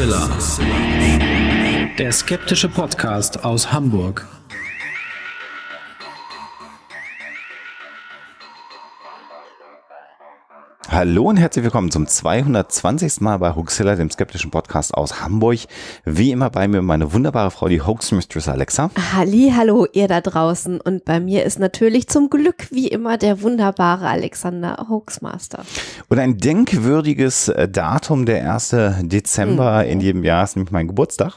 Mixella. Der skeptische Podcast aus Hamburg. Hallo und herzlich willkommen zum 220. Mal bei Hoaxilla, dem skeptischen Podcast aus Hamburg. Wie immer bei mir meine wunderbare Frau, die Hoax Mistress Alexa. Halli, hallo ihr da draußen und bei mir ist natürlich zum Glück wie immer der wunderbare Alexander Hoaxmaster. Und ein denkwürdiges äh, Datum, der 1. Dezember mhm. in jedem Jahr ist nämlich mein Geburtstag.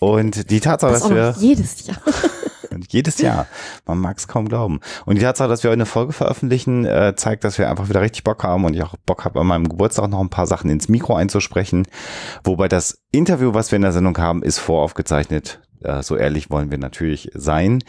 Und die Tatsache, das dass wir jedes Jahr Jedes Jahr. Man mag es kaum glauben. Und die Tatsache, dass wir eine Folge veröffentlichen, äh, zeigt, dass wir einfach wieder richtig Bock haben und ich auch Bock habe, an meinem Geburtstag noch ein paar Sachen ins Mikro einzusprechen. Wobei das Interview, was wir in der Sendung haben, ist voraufgezeichnet äh, so ehrlich wollen wir natürlich sein.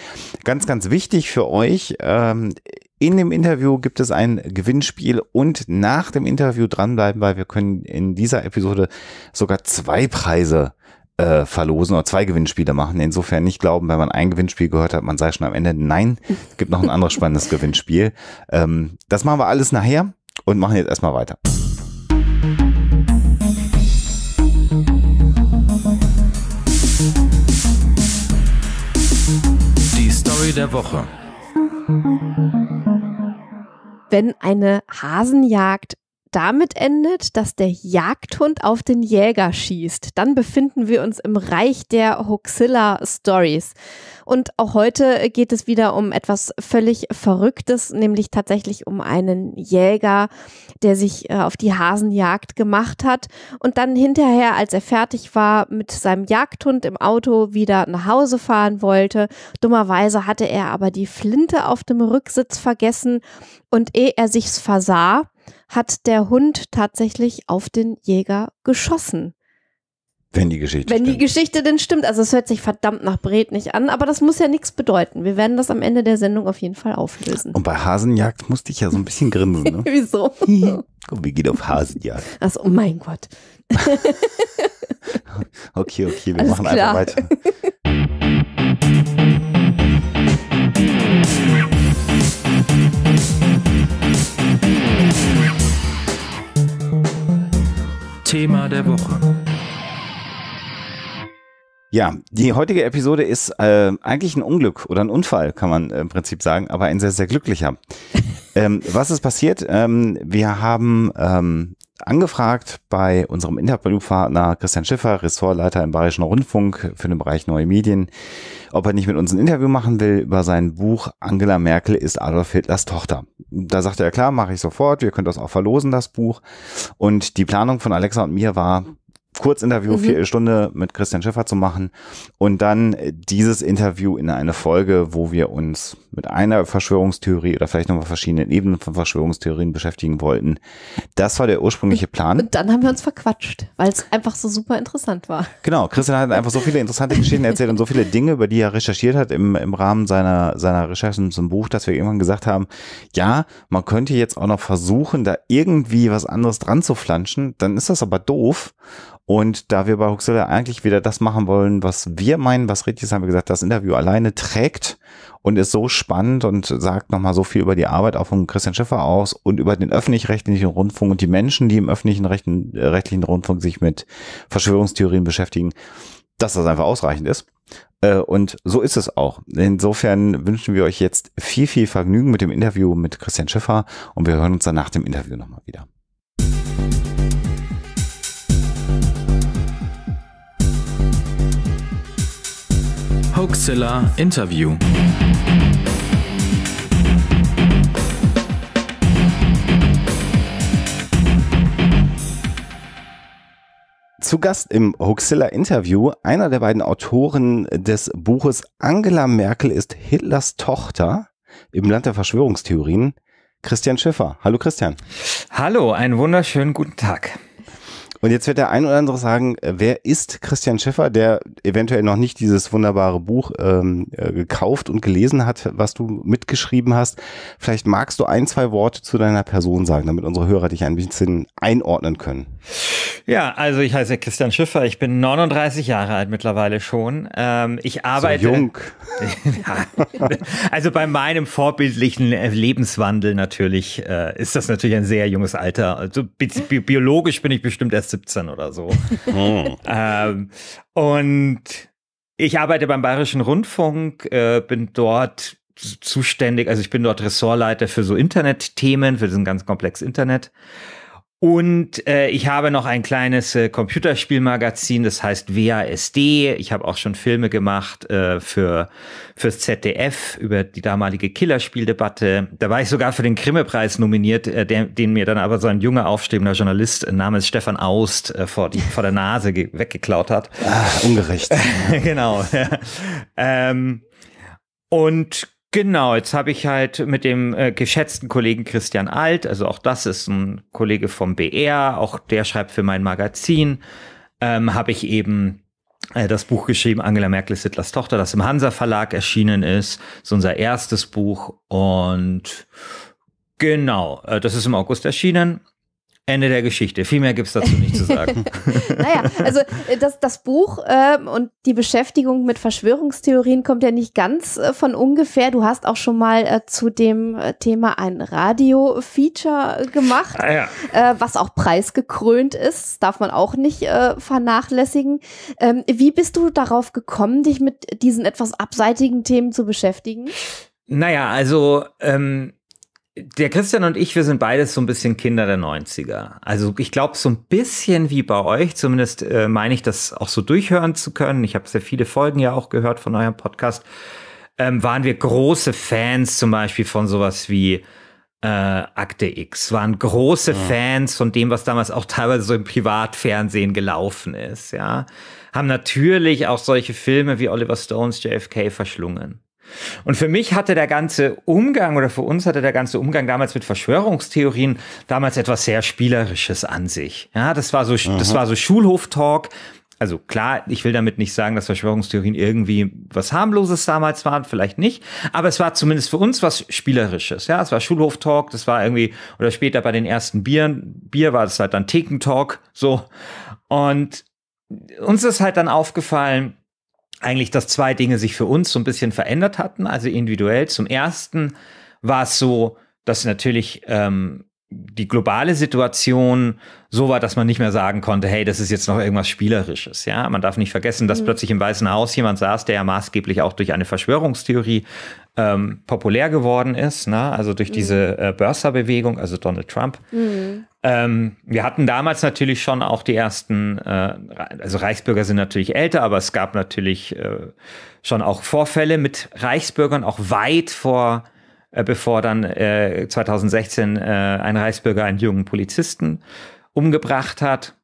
Ganz, ganz wichtig für euch. Ähm, in dem Interview gibt es ein Gewinnspiel und nach dem Interview dranbleiben, weil wir können in dieser Episode sogar zwei Preise äh, verlosen oder zwei Gewinnspiele machen. Insofern nicht glauben, wenn man ein Gewinnspiel gehört hat, man sei schon am Ende. Nein, es gibt noch ein anderes spannendes Gewinnspiel. Ähm, das machen wir alles nachher und machen jetzt erstmal weiter. Die Story der Woche. Wenn eine Hasenjagd damit endet, dass der Jagdhund auf den Jäger schießt. Dann befinden wir uns im Reich der Hoxilla Stories. Und auch heute geht es wieder um etwas völlig Verrücktes, nämlich tatsächlich um einen Jäger, der sich äh, auf die Hasenjagd gemacht hat und dann hinterher, als er fertig war, mit seinem Jagdhund im Auto wieder nach Hause fahren wollte. Dummerweise hatte er aber die Flinte auf dem Rücksitz vergessen und ehe er sich's versah, hat der Hund tatsächlich auf den Jäger geschossen. Wenn die Geschichte Wenn stimmt. die Geschichte denn stimmt. Also es hört sich verdammt nach Bret nicht an, aber das muss ja nichts bedeuten. Wir werden das am Ende der Sendung auf jeden Fall auflösen. Und bei Hasenjagd musste ich ja so ein bisschen grinsen. Ne? Wieso? Komm, wir gehen auf Hasenjagd. Achso, oh mein Gott. okay, okay, wir Alles machen klar. einfach weiter. Thema der Woche. Ja, die heutige Episode ist äh, eigentlich ein Unglück oder ein Unfall, kann man äh, im Prinzip sagen, aber ein sehr, sehr glücklicher. ähm, was ist passiert? Ähm, wir haben ähm, angefragt bei unserem Interviewpartner Christian Schiffer, Ressortleiter im Bayerischen Rundfunk für den Bereich Neue Medien, ob er nicht mit uns ein Interview machen will über sein Buch Angela Merkel ist Adolf Hitlers Tochter. Da sagte er, klar, mache ich sofort, wir können das auch verlosen, das Buch. Und die Planung von Alexa und mir war, Kurzinterview, mhm. vier Stunde mit Christian Schiffer zu machen und dann dieses Interview in eine Folge, wo wir uns mit einer Verschwörungstheorie oder vielleicht nochmal verschiedenen Ebenen von Verschwörungstheorien beschäftigen wollten. Das war der ursprüngliche Plan. Und dann haben wir uns verquatscht, weil es einfach so super interessant war. Genau, Christian hat einfach so viele interessante Geschichten erzählt und so viele Dinge, über die er recherchiert hat im, im Rahmen seiner, seiner Recherchen zum Buch, dass wir irgendwann gesagt haben, ja, man könnte jetzt auch noch versuchen, da irgendwie was anderes dran zu flanschen, dann ist das aber doof. Und da wir bei Huxilla eigentlich wieder das machen wollen, was wir meinen, was richtig ist, haben wir gesagt, das Interview alleine trägt und ist so spannend, spannend und sagt nochmal so viel über die Arbeit auch von Christian Schiffer aus und über den öffentlich-rechtlichen Rundfunk und die Menschen, die im öffentlichen rechten, äh, rechtlichen Rundfunk sich mit Verschwörungstheorien beschäftigen, dass das einfach ausreichend ist. Äh, und so ist es auch. Insofern wünschen wir euch jetzt viel, viel Vergnügen mit dem Interview mit Christian Schiffer und wir hören uns dann nach dem Interview nochmal wieder. Hoaxilla Interview. Zu Gast im Hoaxilla Interview einer der beiden Autoren des Buches Angela Merkel ist Hitlers Tochter im Land der Verschwörungstheorien, Christian Schiffer. Hallo Christian. Hallo, einen wunderschönen guten Tag. Und jetzt wird der ein oder andere sagen, äh, wer ist Christian Schiffer, der eventuell noch nicht dieses wunderbare Buch ähm, äh, gekauft und gelesen hat, was du mitgeschrieben hast. Vielleicht magst du ein, zwei Worte zu deiner Person sagen, damit unsere Hörer dich ein bisschen einordnen können. Ja, also ich heiße Christian Schiffer, ich bin 39 Jahre alt mittlerweile schon. Ähm, ich arbeite. So jung. also bei meinem vorbildlichen äh, Lebenswandel natürlich äh, ist das natürlich ein sehr junges Alter. Also bi biologisch bin ich bestimmt erst 17 oder so. Oh. ähm, und ich arbeite beim Bayerischen Rundfunk, äh, bin dort zuständig, also ich bin dort Ressortleiter für so Internetthemen, für diesen ganz komplex Internet. Und äh, ich habe noch ein kleines äh, Computerspielmagazin, das heißt WASD. Ich habe auch schon Filme gemacht äh, für fürs ZDF über die damalige Killerspieldebatte. Da war ich sogar für den Grimme-Preis nominiert, äh, den, den mir dann aber so ein junger aufstrebender Journalist äh, namens Stefan Aust äh, vor, die, vor der Nase weggeklaut hat. Ah, ungerecht. genau. ähm, und Genau, jetzt habe ich halt mit dem äh, geschätzten Kollegen Christian Alt, also auch das ist ein Kollege vom BR, auch der schreibt für mein Magazin, ähm, habe ich eben äh, das Buch geschrieben, Angela Merkel ist Hitlers Tochter, das im Hansa Verlag erschienen ist, so unser erstes Buch und genau, äh, das ist im August erschienen Ende der Geschichte. Viel mehr gibt es dazu nicht zu sagen. naja, also äh, das, das Buch äh, und die Beschäftigung mit Verschwörungstheorien kommt ja nicht ganz äh, von ungefähr. Du hast auch schon mal äh, zu dem äh, Thema ein Radio-Feature äh, gemacht, ah, ja. was auch preisgekrönt ist. Darf man auch nicht vernachlässigen. Ähm, wie bist du darauf gekommen, dich mit diesen etwas abseitigen Themen zu beschäftigen? Naja, also ähm, der Christian und ich, wir sind beides so ein bisschen Kinder der 90er. Also ich glaube, so ein bisschen wie bei euch, zumindest äh, meine ich das auch so durchhören zu können. Ich habe sehr viele Folgen ja auch gehört von eurem Podcast. Ähm, waren wir große Fans zum Beispiel von sowas wie äh, Akte X, waren große ja. Fans von dem, was damals auch teilweise so im Privatfernsehen gelaufen ist, ja. Haben natürlich auch solche Filme wie Oliver Stones JFK verschlungen. Und für mich hatte der ganze Umgang oder für uns hatte der ganze Umgang damals mit Verschwörungstheorien damals etwas sehr Spielerisches an sich. Ja, das war so, Aha. das mhm. war so Schulhof-Talk. Also klar, ich will damit nicht sagen, dass Verschwörungstheorien irgendwie was harmloses damals waren, vielleicht nicht, aber es war zumindest für uns was spielerisches. Ja, es war Schulhof-Talk, das war irgendwie oder später bei den ersten Bieren, Bier war das halt dann Thekentalk so und uns ist halt dann aufgefallen, eigentlich, dass zwei Dinge sich für uns so ein bisschen verändert hatten, also individuell. Zum ersten war es so, dass natürlich ähm, die globale Situation so war, dass man nicht mehr sagen konnte, hey, das ist jetzt noch irgendwas Spielerisches. Ja, man darf nicht vergessen, dass mhm. plötzlich im Weißen Haus jemand saß, der ja maßgeblich auch durch eine Verschwörungstheorie ähm, populär geworden ist, ne? also durch mhm. diese äh, Börserbewegung, also Donald Trump. Mhm. Ähm, wir hatten damals natürlich schon auch die ersten, äh, also Reichsbürger sind natürlich älter, aber es gab natürlich äh, schon auch Vorfälle mit Reichsbürgern, auch weit vor, äh, bevor dann 2016 äh, äh, ein Reichsbürger einen jungen Polizisten umgebracht hat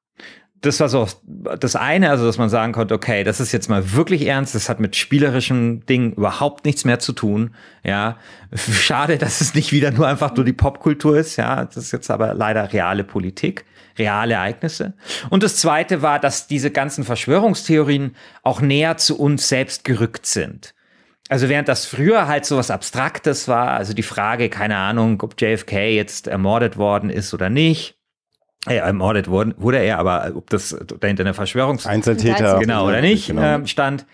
das war so das eine, also dass man sagen konnte, okay, das ist jetzt mal wirklich ernst, das hat mit spielerischen Dingen überhaupt nichts mehr zu tun. Ja, schade, dass es nicht wieder nur einfach nur die Popkultur ist. Ja, das ist jetzt aber leider reale Politik, reale Ereignisse. Und das zweite war, dass diese ganzen Verschwörungstheorien auch näher zu uns selbst gerückt sind. Also während das früher halt so was Abstraktes war, also die Frage, keine Ahnung, ob JFK jetzt ermordet worden ist oder nicht, er äh, ermordet wurde, wurde er, aber ob das dahinter eine Verschwörung Einzeltäter genau oder nicht genau. Ähm, stand,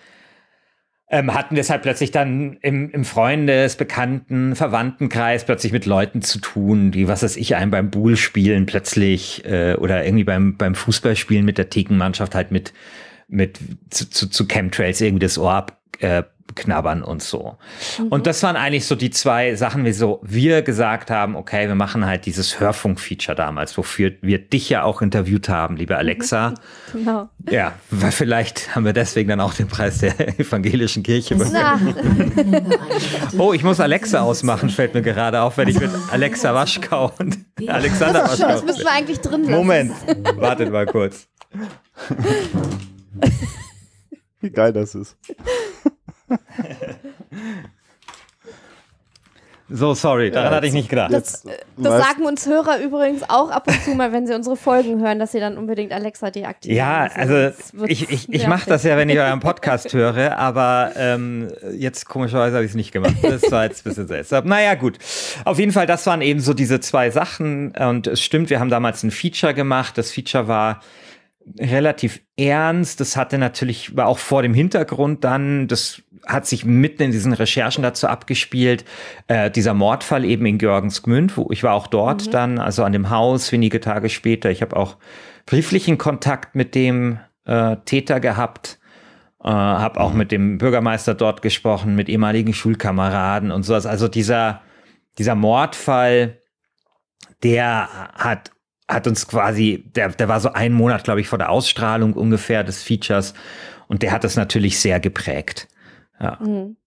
Ähm, hatten deshalb plötzlich dann im, im Freundes-, Bekannten-, Verwandtenkreis plötzlich mit Leuten zu tun, die, was weiß ich, einem beim Buhl spielen plötzlich äh, oder irgendwie beim, beim Fußballspielen mit der Thekenmannschaft halt mit, mit zu, zu, zu Chemtrails irgendwie das Ohr ab, äh, knabbern und so. Mhm. Und das waren eigentlich so die zwei Sachen, wieso wir gesagt haben, okay, wir machen halt dieses Hörfunk-Feature damals, wofür wir dich ja auch interviewt haben, liebe Alexa. Mhm. Genau. Ja, weil vielleicht haben wir deswegen dann auch den Preis der evangelischen Kirche bekommen. oh, ich muss Alexa ausmachen, fällt mir gerade auf, wenn ich mit Alexa Waschkau und Alexander das Waschkau. Das müssen wir eigentlich drin lassen. Moment, wartet mal kurz. Wie geil das ist. so sorry, daran ja, hatte ich nicht gedacht. Das, äh, das sagen uns Hörer übrigens auch ab und zu mal, wenn sie unsere Folgen hören, dass sie dann unbedingt Alexa deaktivieren. Ja, also ich, ich, ich mache das ja, wenn ich euren Podcast höre, aber ähm, jetzt komischerweise habe ich es nicht gemacht. Das war jetzt ein bisschen seltsam. Naja, gut. Auf jeden Fall, das waren eben so diese zwei Sachen. Und es stimmt, wir haben damals ein Feature gemacht. Das Feature war relativ ernst. Das hatte natürlich, war auch vor dem Hintergrund dann, das hat sich mitten in diesen Recherchen dazu abgespielt, äh, dieser Mordfall eben in Görgensgmünd, wo ich war auch dort mhm. dann, also an dem Haus wenige Tage später. Ich habe auch brieflichen Kontakt mit dem äh, Täter gehabt. Äh, habe auch mhm. mit dem Bürgermeister dort gesprochen, mit ehemaligen Schulkameraden und sowas. Also dieser, dieser Mordfall, der hat hat uns quasi, der, der war so einen Monat, glaube ich, vor der Ausstrahlung ungefähr des Features und der hat das natürlich sehr geprägt. Ja. Mhm.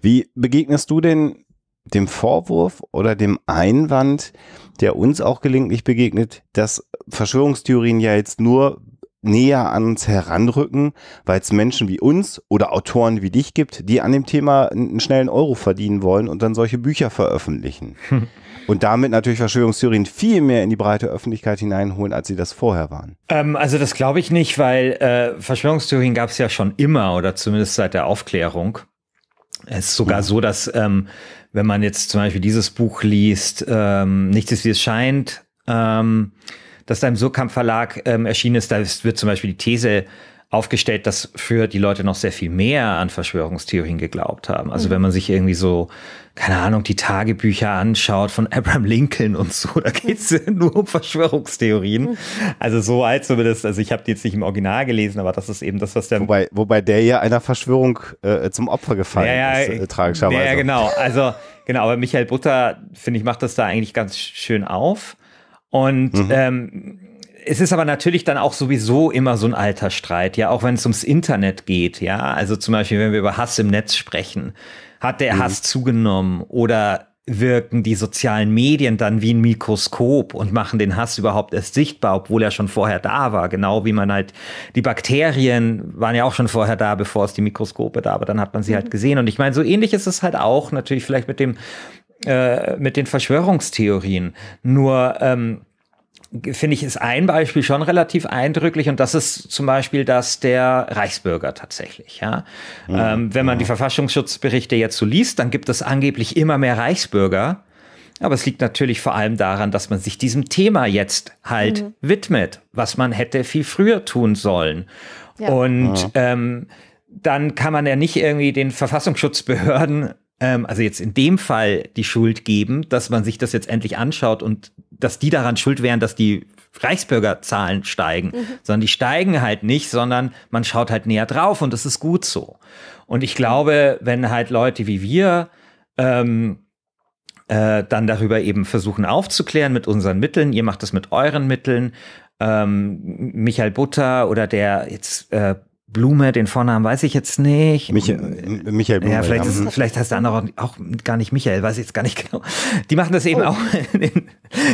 Wie begegnest du denn dem Vorwurf oder dem Einwand, der uns auch gelegentlich begegnet, dass Verschwörungstheorien ja jetzt nur näher ans Heranrücken, weil es Menschen wie uns oder Autoren wie dich gibt, die an dem Thema einen schnellen Euro verdienen wollen und dann solche Bücher veröffentlichen. Und damit natürlich Verschwörungstheorien viel mehr in die breite Öffentlichkeit hineinholen, als sie das vorher waren. Ähm, also das glaube ich nicht, weil äh, Verschwörungstheorien gab es ja schon immer oder zumindest seit der Aufklärung. Es ist sogar mhm. so, dass ähm, wenn man jetzt zum Beispiel dieses Buch liest, ähm, nichts ist wie es scheint, ähm, das da im Surkamp Verlag ähm, erschienen ist, da wird zum Beispiel die These aufgestellt, dass früher die Leute noch sehr viel mehr an Verschwörungstheorien geglaubt haben. Also mhm. wenn man sich irgendwie so, keine Ahnung, die Tagebücher anschaut von Abraham Lincoln und so, da geht geht's nur um Verschwörungstheorien. Also so alt zumindest, also ich habe die jetzt nicht im Original gelesen, aber das ist eben das, was der... Wobei, wobei der ja einer Verschwörung äh, zum Opfer gefallen ja, ist, äh, äh, tragischerweise. Ja, genau. Also genau, aber Michael Butter, finde ich, macht das da eigentlich ganz schön auf. Und mhm. ähm, es ist aber natürlich dann auch sowieso immer so ein alter Streit, ja, auch wenn es ums Internet geht, ja. Also zum Beispiel, wenn wir über Hass im Netz sprechen, hat der mhm. Hass zugenommen oder wirken die sozialen Medien dann wie ein Mikroskop und machen den Hass überhaupt erst sichtbar, obwohl er schon vorher da war. Genau wie man halt, die Bakterien waren ja auch schon vorher da, bevor es die Mikroskope da, aber dann hat man sie halt mhm. halt gesehen. Und ich meine, so ähnlich ist es halt auch natürlich vielleicht mit dem äh, mit den Verschwörungstheorien. Nur ähm, finde ich, ist ein Beispiel schon relativ eindrücklich und das ist zum Beispiel das der Reichsbürger tatsächlich. Ja? Mhm. Ähm, wenn man mhm. die Verfassungsschutzberichte jetzt so liest, dann gibt es angeblich immer mehr Reichsbürger. Aber es liegt natürlich vor allem daran, dass man sich diesem Thema jetzt halt mhm. widmet, was man hätte viel früher tun sollen. Ja. Und ja. Ähm, dann kann man ja nicht irgendwie den Verfassungsschutzbehörden ähm, also jetzt in dem Fall die Schuld geben, dass man sich das jetzt endlich anschaut und dass die daran schuld wären, dass die Reichsbürgerzahlen steigen, mhm. sondern die steigen halt nicht, sondern man schaut halt näher drauf und das ist gut so. Und ich glaube, wenn halt Leute wie wir ähm, äh, dann darüber eben versuchen aufzuklären mit unseren Mitteln, ihr macht das mit euren Mitteln, ähm, Michael Butter oder der jetzt äh, Blume, den Vornamen weiß ich jetzt nicht. Michael, Michael Blume. Ja, vielleicht, ist, vielleicht heißt der andere auch, gar nicht Michael, weiß ich jetzt gar nicht genau. Die machen das eben oh. auch,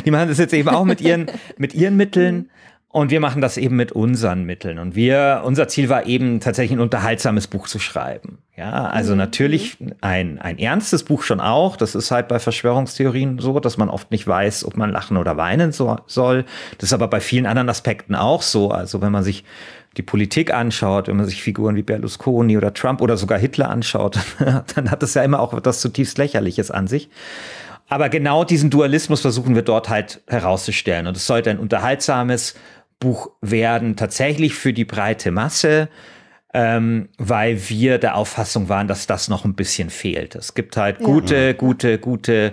die machen das jetzt eben auch mit ihren, mit ihren Mitteln. Und wir machen das eben mit unseren Mitteln. Und wir, unser Ziel war eben tatsächlich ein unterhaltsames Buch zu schreiben. Ja, also mhm. natürlich ein, ein ernstes Buch schon auch. Das ist halt bei Verschwörungstheorien so, dass man oft nicht weiß, ob man lachen oder weinen so, soll. Das ist aber bei vielen anderen Aspekten auch so. Also wenn man sich die Politik anschaut, wenn man sich Figuren wie Berlusconi oder Trump oder sogar Hitler anschaut, dann hat das ja immer auch etwas zutiefst Lächerliches an sich. Aber genau diesen Dualismus versuchen wir dort halt herauszustellen. Und es sollte ein unterhaltsames Buch werden, tatsächlich für die breite Masse, ähm, weil wir der Auffassung waren, dass das noch ein bisschen fehlt. Es gibt halt gute, ja. gute, gute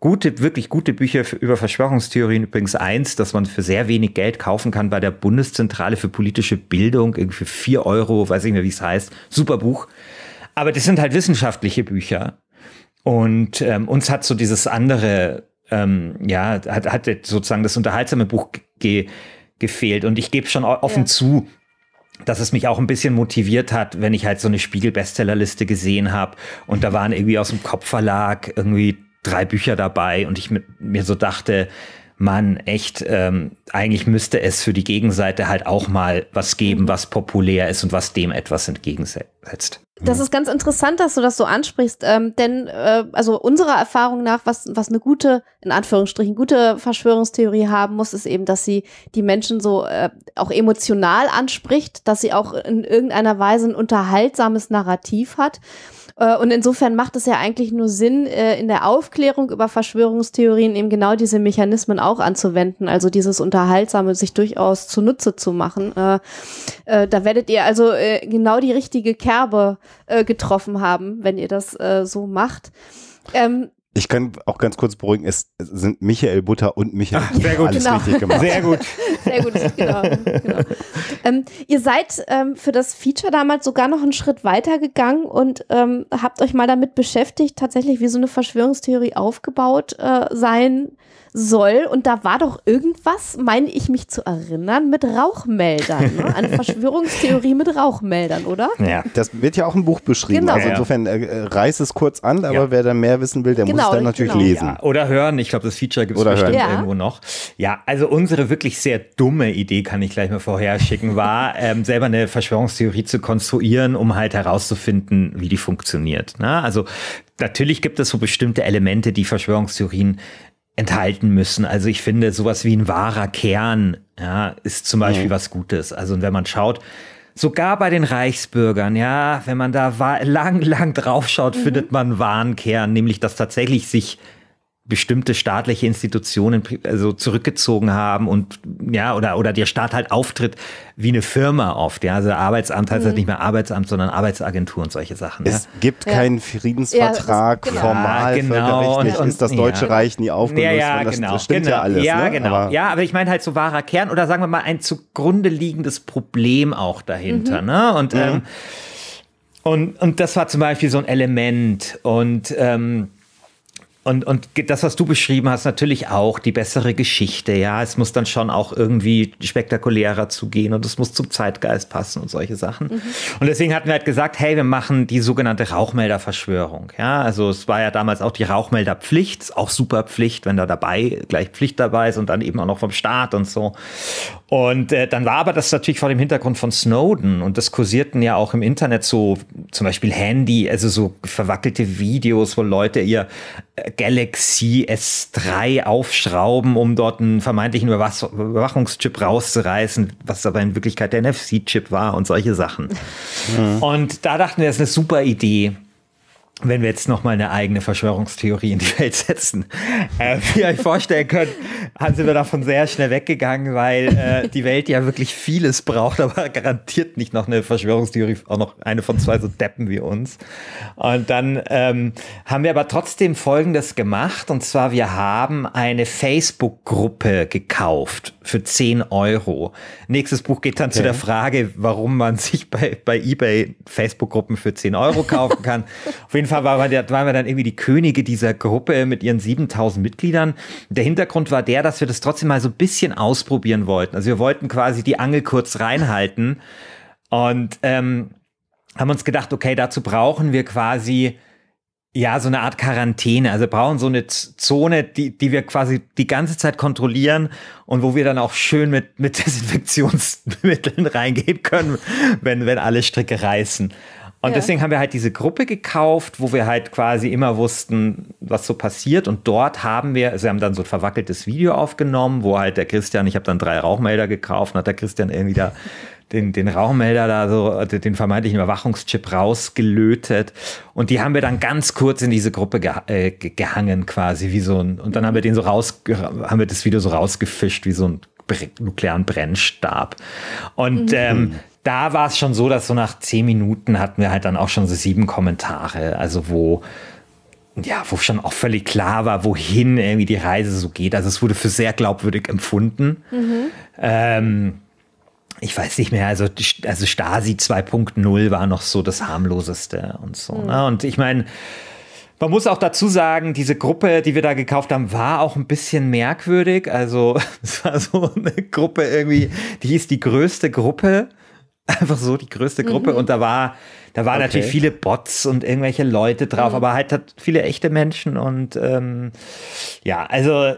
gute, wirklich gute Bücher über Verschwörungstheorien übrigens eins, dass man für sehr wenig Geld kaufen kann bei der Bundeszentrale für politische Bildung, irgendwie vier Euro, weiß ich nicht wie es heißt. Super Buch. Aber das sind halt wissenschaftliche Bücher. Und ähm, uns hat so dieses andere, ähm, ja, hat, hat sozusagen das unterhaltsame Buch ge gefehlt. Und ich gebe schon offen ja. zu, dass es mich auch ein bisschen motiviert hat, wenn ich halt so eine Spiegel-Bestsellerliste gesehen habe und da waren irgendwie aus dem Kopfverlag irgendwie drei Bücher dabei und ich mit, mir so dachte, Mann, echt, ähm, eigentlich müsste es für die Gegenseite halt auch mal was geben, was populär ist und was dem etwas entgegensetzt. Das ist ganz interessant, dass du das so ansprichst, ähm, denn äh, also unserer Erfahrung nach, was, was eine gute, in Anführungsstrichen, gute Verschwörungstheorie haben muss, ist eben, dass sie die Menschen so äh, auch emotional anspricht, dass sie auch in irgendeiner Weise ein unterhaltsames Narrativ hat. Äh, und insofern macht es ja eigentlich nur Sinn, äh, in der Aufklärung über Verschwörungstheorien eben genau diese Mechanismen auch anzuwenden, also dieses Unterhaltsame sich durchaus zunutze zu machen. Äh, da werdet ihr also genau die richtige Kerbe getroffen haben, wenn ihr das so macht. Ähm, ich kann auch ganz kurz beruhigen, es sind Michael Butter und Michael Ach, sehr gut. alles genau. richtig gemacht. Sehr gut. sehr gut, genau. genau. Ähm, ihr seid ähm, für das Feature damals sogar noch einen Schritt weiter gegangen und ähm, habt euch mal damit beschäftigt, tatsächlich wie so eine Verschwörungstheorie aufgebaut äh, sein soll. Und da war doch irgendwas, meine ich mich zu erinnern, mit Rauchmeldern. Ne? Eine Verschwörungstheorie mit Rauchmeldern, oder? Ja, das wird ja auch im Buch beschrieben. Genau. Also insofern äh, reiß es kurz an, aber ja. wer da mehr wissen will, der genau, muss dann natürlich genau. lesen. Ja. Oder hören. Ich glaube, das Feature gibt es bestimmt ja. irgendwo noch. Ja, also unsere wirklich sehr dumme Idee, kann ich gleich mal vorherschicken, war, ähm, selber eine Verschwörungstheorie zu konstruieren, um halt herauszufinden, wie die funktioniert. Na, ne? also Natürlich gibt es so bestimmte Elemente, die Verschwörungstheorien enthalten müssen. Also ich finde, sowas wie ein wahrer Kern ja, ist zum Beispiel mhm. was Gutes. Also wenn man schaut, sogar bei den Reichsbürgern, ja, wenn man da lang, lang draufschaut, mhm. findet man einen wahren Kern, nämlich dass tatsächlich sich bestimmte staatliche Institutionen also zurückgezogen haben und ja oder oder der Staat halt auftritt wie eine Firma oft ja also Arbeitsamt heißt halt mhm. nicht mehr Arbeitsamt sondern Arbeitsagentur und solche Sachen es ja. gibt ja. keinen Friedensvertrag ja, genau. formal ja, genau. und, und, ist das Deutsche Reich nie aufgelöst ja, das, genau. das stimmt genau. ja alles ja ne? genau aber ja aber ich meine halt so wahrer Kern oder sagen wir mal ein zugrunde liegendes Problem auch dahinter mhm. ne und mhm. ähm, und und das war zum Beispiel so ein Element und ähm, und, und das, was du beschrieben hast, natürlich auch die bessere Geschichte. Ja, es muss dann schon auch irgendwie spektakulärer zugehen und es muss zum Zeitgeist passen und solche Sachen. Mhm. Und deswegen hatten wir halt gesagt, hey, wir machen die sogenannte Rauchmelderverschwörung. Ja, also es war ja damals auch die Rauchmelderpflicht, auch super Pflicht, wenn da dabei gleich Pflicht dabei ist und dann eben auch noch vom Staat und so. Und äh, dann war aber das natürlich vor dem Hintergrund von Snowden und das kursierten ja auch im Internet so zum Beispiel Handy, also so verwackelte Videos, wo Leute ihr äh, Galaxy S3 aufschrauben, um dort einen vermeintlichen Überwach Überwachungschip rauszureißen, was aber in Wirklichkeit der NFC-Chip war und solche Sachen. Mhm. Und da dachten wir, das ist eine super Idee wenn wir jetzt nochmal eine eigene Verschwörungstheorie in die Welt setzen, äh, wie ihr euch vorstellen könnt, sind wir davon sehr schnell weggegangen, weil äh, die Welt ja wirklich vieles braucht, aber garantiert nicht noch eine Verschwörungstheorie, auch noch eine von zwei so Deppen wie uns. Und dann ähm, haben wir aber trotzdem Folgendes gemacht, und zwar wir haben eine Facebook-Gruppe gekauft für 10 Euro. Nächstes Buch geht dann okay. zu der Frage, warum man sich bei, bei eBay Facebook-Gruppen für 10 Euro kaufen kann. Auf jeden Fall waren wir, waren wir dann irgendwie die Könige dieser Gruppe mit ihren 7000 Mitgliedern. Der Hintergrund war der, dass wir das trotzdem mal so ein bisschen ausprobieren wollten. Also wir wollten quasi die Angel kurz reinhalten und ähm, haben uns gedacht, okay, dazu brauchen wir quasi ja, so eine Art Quarantäne. Also wir brauchen so eine Zone, die, die wir quasi die ganze Zeit kontrollieren und wo wir dann auch schön mit, mit Desinfektionsmitteln reingehen können, wenn, wenn alle Stricke reißen. Und ja. deswegen haben wir halt diese Gruppe gekauft, wo wir halt quasi immer wussten, was so passiert. Und dort haben wir, sie haben dann so ein verwackeltes Video aufgenommen, wo halt der Christian, ich habe dann drei Rauchmelder gekauft, und hat der Christian irgendwie da den, den Rauchmelder da so, äh, den vermeintlichen Überwachungschip rausgelötet. Und die haben wir dann ganz kurz in diese Gruppe äh, ge äh, gehangen quasi, wie so ein, und dann haben wir den so raus, haben wir das Video so rausgefischt, wie so ein nuklearen Brennstab. Und mhm. ähm, da war es schon so, dass so nach zehn Minuten hatten wir halt dann auch schon so sieben Kommentare, also wo ja, wo schon auch völlig klar war, wohin irgendwie die Reise so geht. Also es wurde für sehr glaubwürdig empfunden. Mhm. Ähm, ich weiß nicht mehr, also, also Stasi 2.0 war noch so das harmloseste und so. Ne? Mhm. Ne? Und ich meine, man muss auch dazu sagen, diese Gruppe, die wir da gekauft haben, war auch ein bisschen merkwürdig. Also es war so eine Gruppe irgendwie, die hieß die größte Gruppe einfach so die größte Gruppe mhm. und da war da waren okay. natürlich viele Bots und irgendwelche Leute drauf, mhm. aber halt hat viele echte Menschen und ähm, ja, also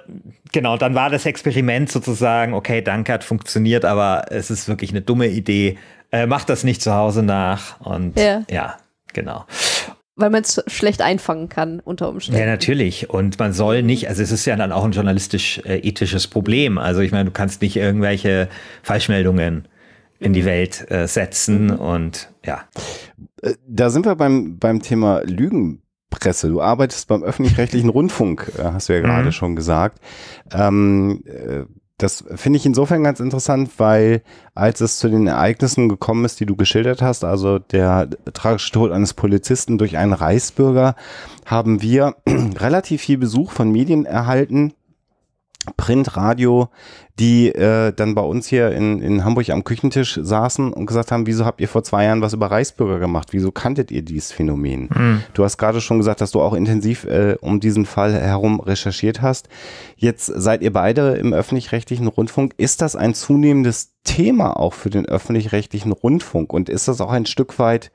genau, dann war das Experiment sozusagen, okay, danke, hat funktioniert, aber es ist wirklich eine dumme Idee. Äh, macht das nicht zu Hause nach und ja, ja genau weil man es schlecht einfangen kann unter Umständen. Ja, natürlich. Und man soll nicht, also es ist ja dann auch ein journalistisch-ethisches äh, Problem. Also ich meine, du kannst nicht irgendwelche Falschmeldungen in die mhm. Welt äh, setzen mhm. und ja. Äh, da sind wir beim, beim Thema Lügenpresse. Du arbeitest beim öffentlich-rechtlichen Rundfunk, äh, hast du ja gerade mhm. schon gesagt. Ähm, äh, das finde ich insofern ganz interessant, weil als es zu den Ereignissen gekommen ist, die du geschildert hast, also der tragische Tod eines Polizisten durch einen Reichsbürger, haben wir relativ viel Besuch von Medien erhalten. Print, Radio, die äh, dann bei uns hier in, in Hamburg am Küchentisch saßen und gesagt haben, wieso habt ihr vor zwei Jahren was über Reichsbürger gemacht? Wieso kanntet ihr dieses Phänomen? Mhm. Du hast gerade schon gesagt, dass du auch intensiv äh, um diesen Fall herum recherchiert hast. Jetzt seid ihr beide im öffentlich-rechtlichen Rundfunk. Ist das ein zunehmendes Thema auch für den öffentlich-rechtlichen Rundfunk? Und ist das auch ein Stück weit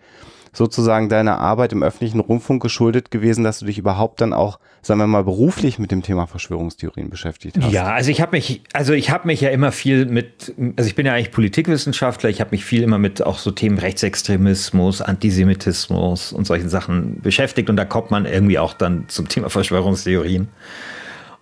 sozusagen deiner Arbeit im öffentlichen Rundfunk geschuldet gewesen, dass du dich überhaupt dann auch sagen wir mal, beruflich mit dem Thema Verschwörungstheorien beschäftigt hast. Ja, also ich habe mich, also ich habe mich ja immer viel mit, also ich bin ja eigentlich Politikwissenschaftler, ich habe mich viel immer mit auch so Themen Rechtsextremismus, Antisemitismus und solchen Sachen beschäftigt und da kommt man irgendwie auch dann zum Thema Verschwörungstheorien.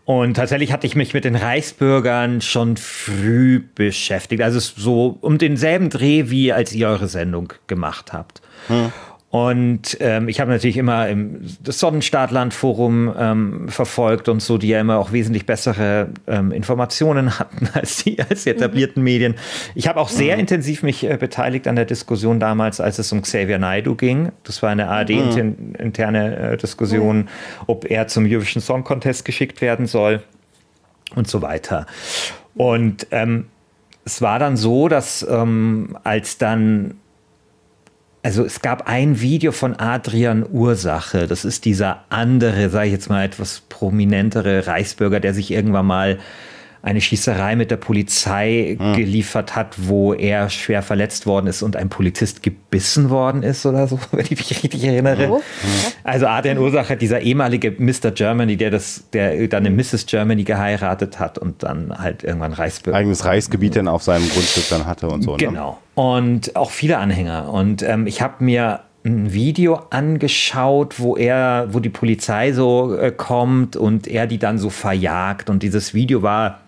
Und tatsächlich hatte ich mich mit den Reichsbürgern schon früh beschäftigt. Also so um denselben Dreh, wie als ihr eure Sendung gemacht habt. Hm. Und ähm, ich habe natürlich immer im, das sonnenstaatland ähm, verfolgt und so, die ja immer auch wesentlich bessere ähm, Informationen hatten als die, als die mhm. etablierten mhm. Medien. Ich habe auch sehr mhm. intensiv mich äh, beteiligt an der Diskussion damals, als es um Xavier Naidu ging. Das war eine mhm. ARD-interne äh, Diskussion, mhm. ob er zum jüdischen Song Contest geschickt werden soll und so weiter. Und ähm, es war dann so, dass ähm, als dann also es gab ein Video von Adrian Ursache. Das ist dieser andere, sage ich jetzt mal, etwas prominentere Reichsbürger, der sich irgendwann mal eine Schießerei mit der Polizei hm. geliefert hat, wo er schwer verletzt worden ist und ein Polizist gebissen worden ist oder so, wenn ich mich richtig erinnere. Oh. Also Adrian Ursacher, dieser ehemalige Mr. Germany, der das, der dann eine Mrs. Germany geheiratet hat und dann halt irgendwann Reichsbürger. Eigenes Reichsgebiet dann auf seinem Grundstück dann hatte und so. Ne? Genau. Ne? Und auch viele Anhänger. Und ähm, ich habe mir ein Video angeschaut, wo er, wo die Polizei so äh, kommt und er die dann so verjagt. Und dieses Video war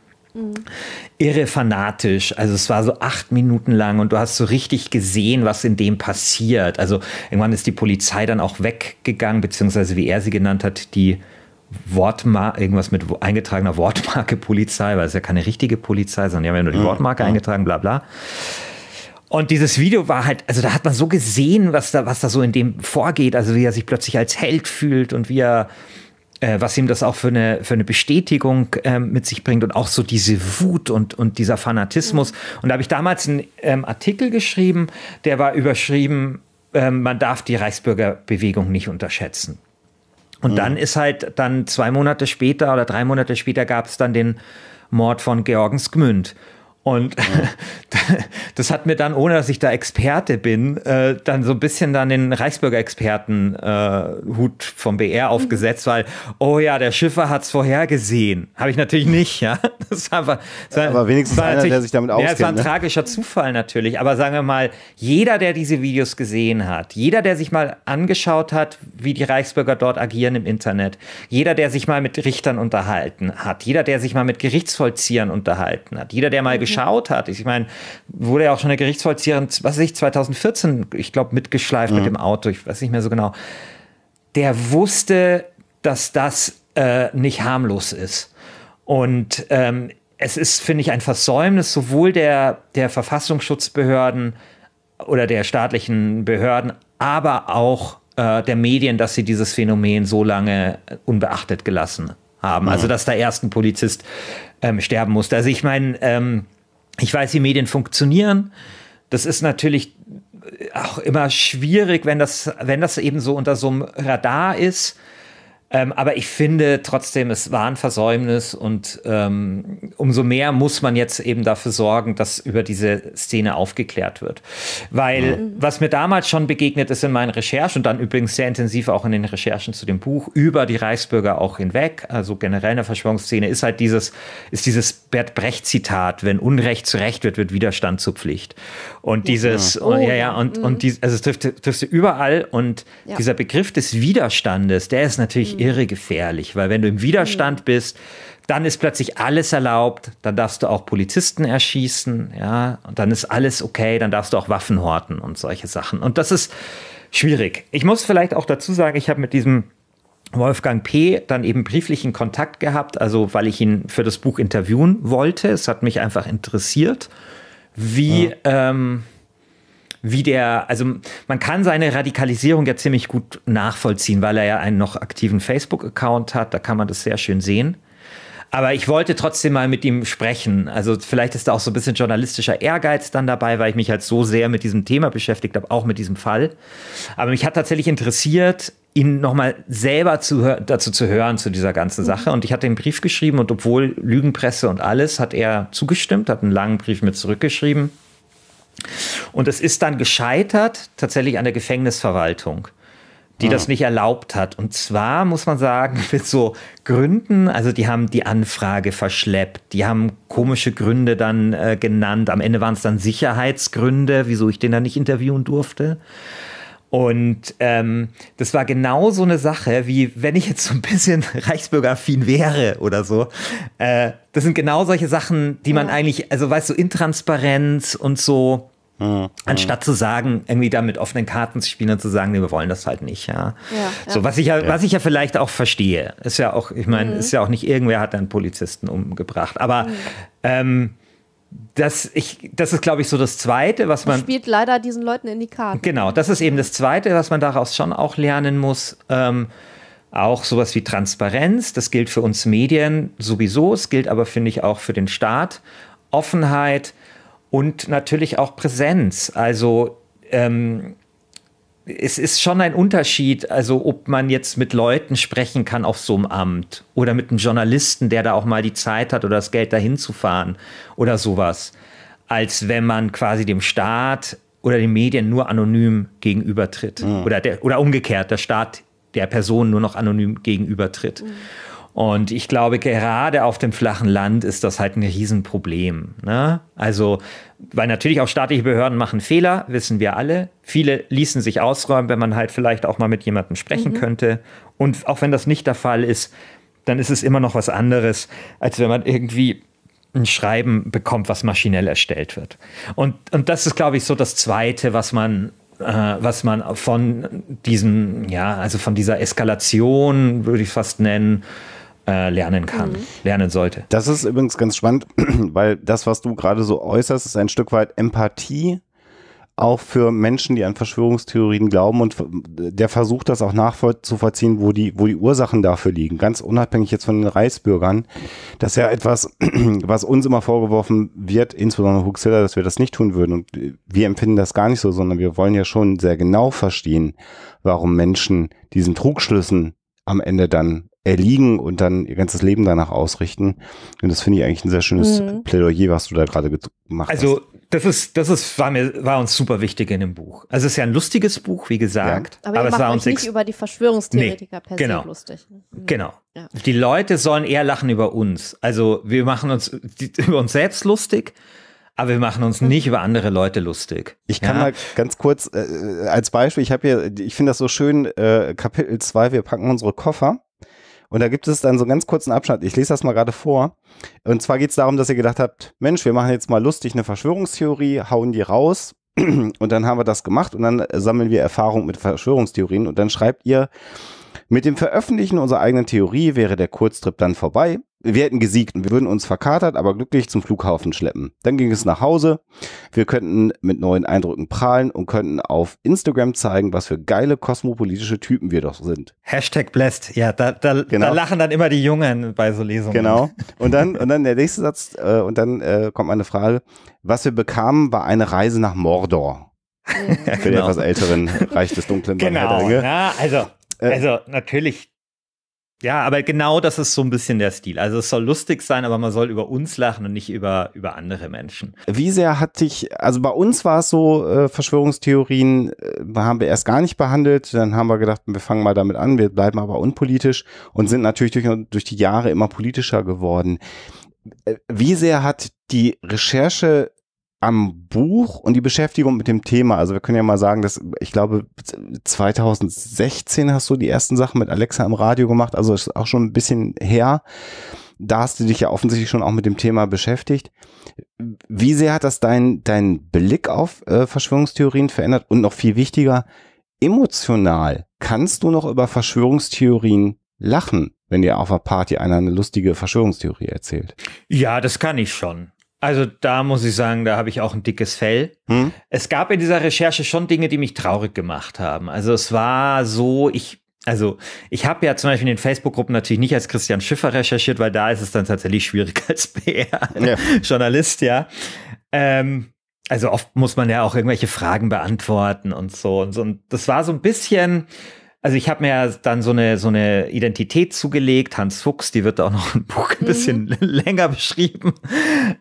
irre fanatisch. Also es war so acht Minuten lang und du hast so richtig gesehen, was in dem passiert. Also irgendwann ist die Polizei dann auch weggegangen, beziehungsweise wie er sie genannt hat, die Wortmarke, irgendwas mit eingetragener Wortmarke Polizei, weil es ja keine richtige Polizei, sondern die haben ja nur die mhm. Wortmarke ja. Mhm. eingetragen, bla bla. Und dieses Video war halt, also da hat man so gesehen, was da, was da so in dem vorgeht, also wie er sich plötzlich als Held fühlt und wie er äh, was ihm das auch für eine, für eine Bestätigung äh, mit sich bringt und auch so diese Wut und, und dieser Fanatismus. Mhm. Und da habe ich damals einen ähm, Artikel geschrieben, der war überschrieben, äh, man darf die Reichsbürgerbewegung nicht unterschätzen. Und mhm. dann ist halt dann zwei Monate später oder drei Monate später gab es dann den Mord von Georgens Gmünd. Und das hat mir dann, ohne dass ich da Experte bin, äh, dann so ein bisschen dann den Reichsbürger-Experten-Hut äh, vom BR mhm. aufgesetzt, weil, oh ja, der Schiffer hat es vorhergesehen. Habe ich natürlich nicht, ja. Das war einfach, das aber wenigstens war einer, der sich damit auskennt. Ja, es war ein ne? tragischer Zufall natürlich. Aber sagen wir mal, jeder, der diese Videos gesehen hat, jeder, der sich mal angeschaut hat, wie die Reichsbürger dort agieren im Internet, jeder, der sich mal mit Richtern unterhalten hat, jeder, der sich mal mit Gerichtsvollziehern unterhalten hat, jeder, der mal mhm geschaut hat. Ich meine, wurde ja auch schon der Gerichtsvollzieher, was weiß ich, 2014, ich glaube, mitgeschleift mhm. mit dem Auto, ich weiß nicht mehr so genau. Der wusste, dass das äh, nicht harmlos ist. Und ähm, es ist, finde ich, ein Versäumnis sowohl der, der Verfassungsschutzbehörden oder der staatlichen Behörden, aber auch äh, der Medien, dass sie dieses Phänomen so lange unbeachtet gelassen haben. Also, mhm. Also, dass da erst ein Polizist ähm, sterben musste. Also, ich meine, ähm, ich weiß, wie Medien funktionieren. Das ist natürlich auch immer schwierig, wenn das, wenn das eben so unter so einem Radar ist. Ähm, aber ich finde trotzdem, es war ein Versäumnis und ähm, umso mehr muss man jetzt eben dafür sorgen, dass über diese Szene aufgeklärt wird. Weil mhm. was mir damals schon begegnet ist in meinen Recherchen und dann übrigens sehr intensiv auch in den Recherchen zu dem Buch über die Reichsbürger auch hinweg, also generell in der Verschwörungsszene, ist halt dieses, ist dieses Bert Brecht Zitat, wenn Unrecht zu Recht wird, wird Widerstand zur Pflicht. Und dieses, ja, oh, ja, ja, und, mhm. und dies, also es trifft, trifft überall und ja. dieser Begriff des Widerstandes, der ist natürlich natürlich irre gefährlich, weil wenn du im Widerstand mhm. bist, dann ist plötzlich alles erlaubt, dann darfst du auch Polizisten erschießen, ja, und dann ist alles okay, dann darfst du auch Waffen horten und solche Sachen. Und das ist schwierig. Ich muss vielleicht auch dazu sagen, ich habe mit diesem Wolfgang P. dann eben brieflichen Kontakt gehabt, also weil ich ihn für das Buch interviewen wollte. Es hat mich einfach interessiert, wie. Ja. Ähm, wie der, also man kann seine Radikalisierung ja ziemlich gut nachvollziehen, weil er ja einen noch aktiven Facebook-Account hat, da kann man das sehr schön sehen. Aber ich wollte trotzdem mal mit ihm sprechen. Also vielleicht ist da auch so ein bisschen journalistischer Ehrgeiz dann dabei, weil ich mich halt so sehr mit diesem Thema beschäftigt habe, auch mit diesem Fall. Aber mich hat tatsächlich interessiert, ihn nochmal selber zu dazu zu hören, zu dieser ganzen mhm. Sache. Und ich hatte den Brief geschrieben und obwohl Lügenpresse und alles, hat er zugestimmt, hat einen langen Brief mit zurückgeschrieben. Und es ist dann gescheitert tatsächlich an der Gefängnisverwaltung die ah. das nicht erlaubt hat. Und zwar muss man sagen, mit so Gründen, also die haben die Anfrage verschleppt, die haben komische Gründe dann äh, genannt. Am Ende waren es dann Sicherheitsgründe, wieso ich den dann nicht interviewen durfte. Und ähm, das war genau so eine Sache, wie wenn ich jetzt so ein bisschen reichsbürgeraffin wäre oder so. Äh, das sind genau solche Sachen, die man ja. eigentlich, also weißt du, so Intransparenz und so, ja. anstatt zu sagen, irgendwie da mit offenen Karten zu spielen und zu sagen, nee, wir wollen das halt nicht, ja. ja so, was ich ja, was ich ja vielleicht auch verstehe, ist ja auch, ich meine, mhm. ist ja auch nicht irgendwer hat einen Polizisten umgebracht, aber mhm. ähm, das, ich, das ist, glaube ich, so das Zweite, was man. Das spielt leider diesen Leuten in die Karten. Genau, das ist eben das Zweite, was man daraus schon auch lernen muss. Ähm, auch sowas wie Transparenz, das gilt für uns Medien sowieso, es gilt aber, finde ich, auch für den Staat. Offenheit und natürlich auch Präsenz. Also ähm, es ist schon ein Unterschied, also ob man jetzt mit Leuten sprechen kann auf so einem Amt oder mit einem Journalisten, der da auch mal die Zeit hat oder das Geld dahin zu fahren oder sowas, als wenn man quasi dem Staat oder den Medien nur anonym gegenübertritt mhm. oder, der, oder umgekehrt, der Staat der Person nur noch anonym gegenübertritt. Mhm. Und ich glaube, gerade auf dem flachen Land ist das halt ein Riesenproblem. Ne? Also, weil natürlich auch staatliche Behörden machen Fehler, wissen wir alle. Viele ließen sich ausräumen, wenn man halt vielleicht auch mal mit jemandem sprechen mhm. könnte. Und auch wenn das nicht der Fall ist, dann ist es immer noch was anderes, als wenn man irgendwie ein Schreiben bekommt, was maschinell erstellt wird. Und, und das ist, glaube ich, so das Zweite, was man äh, was man von diesem, ja, also von dieser Eskalation, würde ich fast nennen, äh, lernen kann, mhm. lernen sollte. Das ist übrigens ganz spannend, weil das, was du gerade so äußerst, ist ein Stück weit Empathie auch für Menschen, die an Verschwörungstheorien glauben und der versucht das auch nachzuvollziehen, wo die, wo die Ursachen dafür liegen. Ganz unabhängig jetzt von den Reichsbürgern. Das ist ja etwas, was uns immer vorgeworfen wird, insbesondere Huxilla, dass wir das nicht tun würden. Und wir empfinden das gar nicht so, sondern wir wollen ja schon sehr genau verstehen, warum Menschen diesen Trugschlüssen am Ende dann erliegen äh, und dann ihr ganzes Leben danach ausrichten. Und das finde ich eigentlich ein sehr schönes mhm. Plädoyer, was du da gerade gemacht also, hast. Also das ist, das ist, war mir, war uns super wichtig in dem Buch. Also es ist ja ein lustiges Buch, wie gesagt. Ja. Aber, aber es war uns nicht über die Verschwörungstheoretiker nee, genau. lustig. Mhm. Genau. Ja. Die Leute sollen eher lachen über uns. Also wir machen uns die, über uns selbst lustig. Aber wir machen uns nicht über andere Leute lustig. Ich kann ja? mal ganz kurz äh, äh als Beispiel, ich habe hier, ich finde das so schön, äh, Kapitel 2, wir packen unsere Koffer. Und da gibt es dann so einen ganz kurzen Abschnitt. Ich lese das mal gerade vor. Und zwar geht es darum, dass ihr gedacht habt, Mensch, wir machen jetzt mal lustig eine Verschwörungstheorie, hauen die raus. Und dann haben wir das gemacht und dann sammeln wir Erfahrung mit Verschwörungstheorien. Und dann schreibt ihr, mit dem Veröffentlichen unserer eigenen Theorie wäre der Kurztrip dann vorbei wir hätten gesiegt und wir würden uns verkatert, aber glücklich zum Flughafen schleppen. Dann ging es nach Hause. Wir könnten mit neuen Eindrücken prahlen und könnten auf Instagram zeigen, was für geile kosmopolitische Typen wir doch sind. Hashtag blessed. Ja, da, da, genau. da lachen dann immer die Jungen bei so Lesungen. Genau. Und dann, und dann der nächste Satz, äh, und dann äh, kommt meine Frage. Was wir bekamen, war eine Reise nach Mordor. Für genau. die etwas älteren Reich des Dunklen. Genau. Na, also, äh, also natürlich ja, aber genau das ist so ein bisschen der Stil. Also es soll lustig sein, aber man soll über uns lachen und nicht über, über andere Menschen. Wie sehr hat dich, also bei uns war es so, äh, Verschwörungstheorien äh, haben wir erst gar nicht behandelt. Dann haben wir gedacht, wir fangen mal damit an, wir bleiben aber unpolitisch und sind natürlich durch, durch die Jahre immer politischer geworden. Äh, wie sehr hat die Recherche am Buch und die Beschäftigung mit dem Thema. Also wir können ja mal sagen, dass ich glaube 2016 hast du die ersten Sachen mit Alexa im Radio gemacht, also ist auch schon ein bisschen her. Da hast du dich ja offensichtlich schon auch mit dem Thema beschäftigt. Wie sehr hat das deinen dein Blick auf äh, Verschwörungstheorien verändert? Und noch viel wichtiger, emotional kannst du noch über Verschwörungstheorien lachen, wenn dir auf einer Party einer eine lustige Verschwörungstheorie erzählt? Ja, das kann ich schon. Also da muss ich sagen, da habe ich auch ein dickes Fell. Hm? Es gab in dieser Recherche schon Dinge, die mich traurig gemacht haben. Also es war so, ich also ich habe ja zum Beispiel in den Facebook-Gruppen natürlich nicht als Christian Schiffer recherchiert, weil da ist es dann tatsächlich schwierig als PR-Journalist, ja. Ähm, also oft muss man ja auch irgendwelche Fragen beantworten und so und so. Und das war so ein bisschen, also ich habe mir dann so eine, so eine Identität zugelegt. Hans Fuchs, die wird auch noch im Buch ein bisschen mhm. länger beschrieben.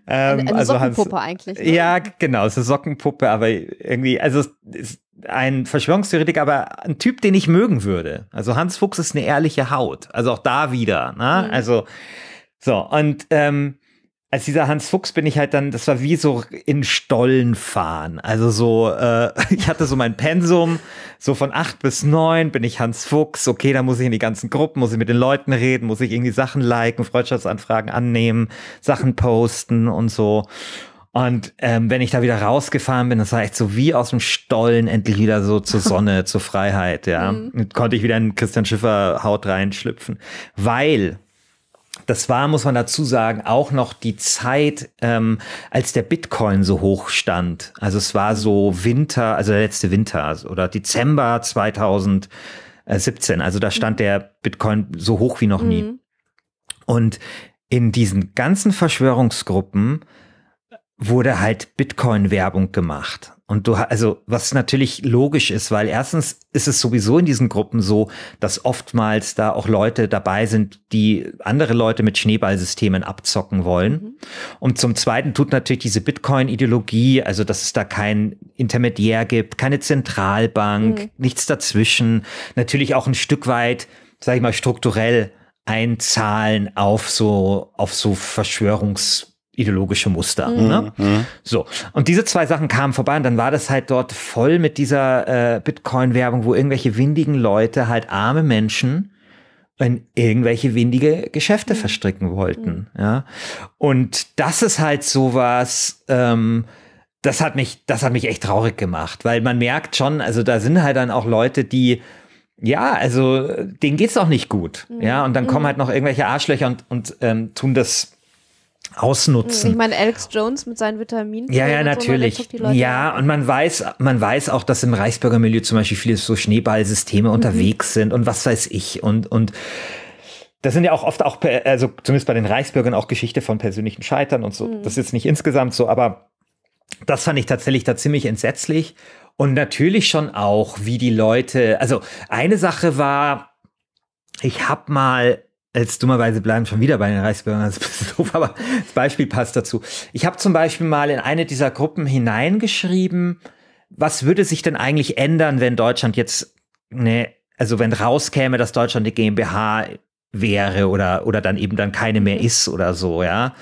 Ähm, eine, eine also Sockenpuppe Hans, eigentlich. Ne? Ja, genau, es ist Sockenpuppe, aber irgendwie, also ein Verschwörungstheoretiker, aber ein Typ, den ich mögen würde. Also Hans Fuchs ist eine ehrliche Haut. Also auch da wieder. Ne? Mhm. Also so, und ähm, als dieser Hans Fuchs bin ich halt dann, das war wie so in Stollen fahren. Also so, äh, ich hatte so mein Pensum, so von acht bis neun bin ich Hans Fuchs. Okay, da muss ich in die ganzen Gruppen, muss ich mit den Leuten reden, muss ich irgendwie Sachen liken, Freundschaftsanfragen annehmen, Sachen posten und so. Und ähm, wenn ich da wieder rausgefahren bin, das war echt so wie aus dem Stollen endlich wieder so zur Sonne, zur Freiheit, ja. Mhm. Konnte ich wieder in Christian Schiffer Haut reinschlüpfen. Weil das war, muss man dazu sagen, auch noch die Zeit, ähm, als der Bitcoin so hoch stand. Also es war so Winter, also der letzte Winter also, oder Dezember 2017. Also da stand mhm. der Bitcoin so hoch wie noch nie. Mhm. Und in diesen ganzen Verschwörungsgruppen wurde halt Bitcoin-Werbung gemacht. Und du, also, was natürlich logisch ist, weil erstens ist es sowieso in diesen Gruppen so, dass oftmals da auch Leute dabei sind, die andere Leute mit Schneeballsystemen abzocken wollen. Mhm. Und zum Zweiten tut natürlich diese Bitcoin-Ideologie, also, dass es da kein Intermediär gibt, keine Zentralbank, mhm. nichts dazwischen, natürlich auch ein Stück weit, sag ich mal, strukturell einzahlen auf so, auf so Verschwörungs- ideologische Muster. Mhm. Ne? Mhm. Mhm. So. Und diese zwei Sachen kamen vorbei und dann war das halt dort voll mit dieser äh, Bitcoin-Werbung, wo irgendwelche windigen Leute halt arme Menschen in irgendwelche windige Geschäfte mhm. verstricken wollten. Mhm. Ja. Und das ist halt sowas, ähm, das hat mich, das hat mich echt traurig gemacht, weil man merkt schon, also da sind halt dann auch Leute, die ja, also denen geht's auch nicht gut. Ja, und dann kommen halt noch irgendwelche Arschlöcher und, und ähm, tun das ausnutzen. Hm, ich meine, Alex Jones mit seinen Vitaminen. Ja, ja, natürlich. So, ja, und man weiß, man weiß auch, dass im Reichsbürgermilieu zum Beispiel viele so Schneeballsysteme mhm. unterwegs sind und was weiß ich und, und, das sind ja auch oft auch, also zumindest bei den Reichsbürgern auch Geschichte von persönlichen Scheitern und so. Mhm. Das ist jetzt nicht insgesamt so, aber das fand ich tatsächlich da ziemlich entsetzlich. Und natürlich schon auch, wie die Leute, also eine Sache war, ich habe mal Jetzt dummerweise bleiben schon wieder bei den Reichsbürgern, das ist doof, aber das Beispiel passt dazu. Ich habe zum Beispiel mal in eine dieser Gruppen hineingeschrieben, was würde sich denn eigentlich ändern, wenn Deutschland jetzt ne, also wenn rauskäme, dass Deutschland eine GmbH wäre oder, oder dann eben dann keine mehr mhm. ist oder so, ja.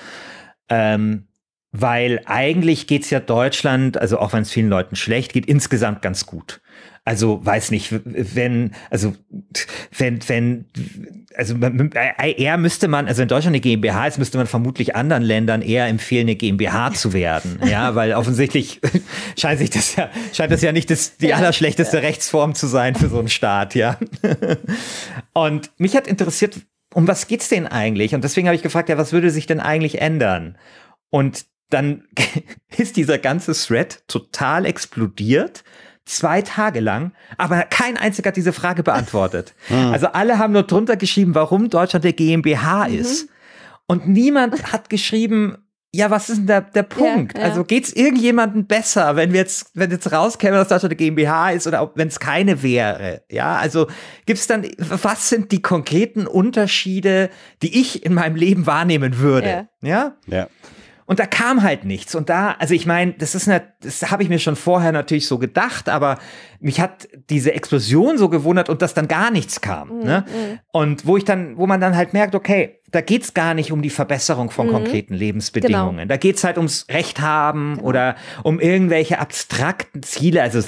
Ähm, weil eigentlich geht es ja Deutschland, also auch wenn es vielen Leuten schlecht geht, insgesamt ganz gut. Also weiß nicht, wenn, also wenn, wenn, also äh, eher müsste man, also in Deutschland eine GmbH ist, müsste man vermutlich anderen Ländern eher empfehlen, eine GmbH zu werden. Ja, weil offensichtlich scheint sich das ja, scheint das ja nicht das, die allerschlechteste Rechtsform zu sein für so einen Staat, ja. Und mich hat interessiert, um was geht's denn eigentlich? Und deswegen habe ich gefragt, ja, was würde sich denn eigentlich ändern? Und dann ist dieser ganze Thread total explodiert zwei Tage lang, aber kein einziger hat diese Frage beantwortet. Hm. Also alle haben nur drunter geschrieben, warum Deutschland der GmbH mhm. ist. Und niemand hat geschrieben, ja, was ist denn der, der Punkt? Ja, ja. Also geht's irgendjemandem besser, wenn wir jetzt, wenn jetzt rauskäme, dass Deutschland eine GmbH ist oder wenn es keine wäre? Ja, also gibt es dann, was sind die konkreten Unterschiede, die ich in meinem Leben wahrnehmen würde? Ja. ja? ja. Und da kam halt nichts. Und da, also ich meine, das ist eine, das habe ich mir schon vorher natürlich so gedacht, aber mich hat diese Explosion so gewundert und dass dann gar nichts kam. Mhm. Ne? Mhm. Und wo ich dann, wo man dann halt merkt, okay, da geht's gar nicht um die Verbesserung von mhm. konkreten Lebensbedingungen. Genau. Da geht's halt ums Recht haben genau. oder um irgendwelche abstrakten Ziele. Also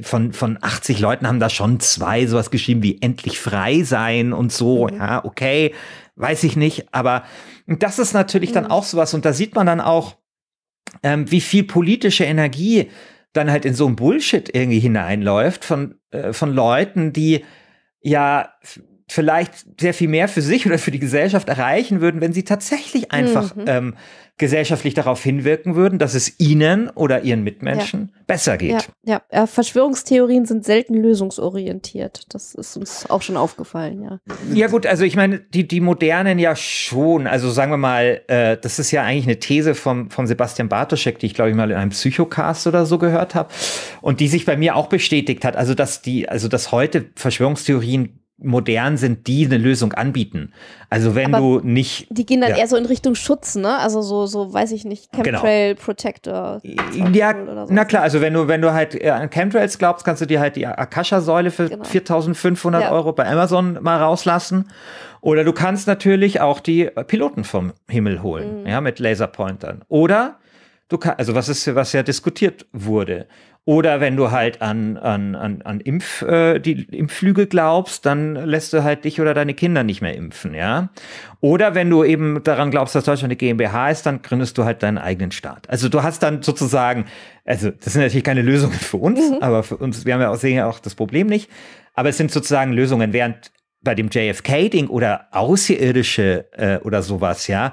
von, von 80 Leuten haben da schon zwei sowas geschrieben wie endlich frei sein und so. Mhm. Ja, okay, weiß ich nicht, aber und das ist natürlich mhm. dann auch sowas. Und da sieht man dann auch, ähm, wie viel politische Energie dann halt in so ein Bullshit irgendwie hineinläuft von, äh, von Leuten, die ja vielleicht sehr viel mehr für sich oder für die Gesellschaft erreichen würden, wenn sie tatsächlich einfach mhm. ähm, gesellschaftlich darauf hinwirken würden, dass es ihnen oder ihren Mitmenschen ja. besser geht. Ja. ja, Verschwörungstheorien sind selten lösungsorientiert. Das ist uns auch schon aufgefallen, ja. Ja gut, also ich meine, die, die modernen ja schon, also sagen wir mal, äh, das ist ja eigentlich eine These vom, vom Sebastian Bartoschek, die ich glaube ich mal in einem Psychocast oder so gehört habe und die sich bei mir auch bestätigt hat, also dass die, also dass heute Verschwörungstheorien modern sind, die eine Lösung anbieten. Also wenn Aber du nicht. Die gehen dann ja. eher so in Richtung Schutz, ne? Also so, so weiß ich nicht, genau. Chemtrail genau. Protector. Ja, so. na klar, also wenn du, wenn du halt äh, an Chemtrails glaubst, kannst du dir halt die Akasha-Säule für genau. 4500 ja. Euro bei Amazon mal rauslassen. Oder du kannst natürlich auch die äh, Piloten vom Himmel holen, mhm. ja, mit Laserpointern. Oder du kannst, also was ist, was ja diskutiert wurde. Oder wenn du halt an, an, an, an Impf, äh, die Impfflüge glaubst, dann lässt du halt dich oder deine Kinder nicht mehr impfen, ja. Oder wenn du eben daran glaubst, dass Deutschland eine GmbH ist, dann gründest du halt deinen eigenen Staat. Also du hast dann sozusagen, also das sind natürlich keine Lösungen für uns, mhm. aber für uns, wir haben ja auch, sehen ja auch das Problem nicht, aber es sind sozusagen Lösungen, während bei dem JFK-Ding oder Außerirdische äh, oder sowas, ja,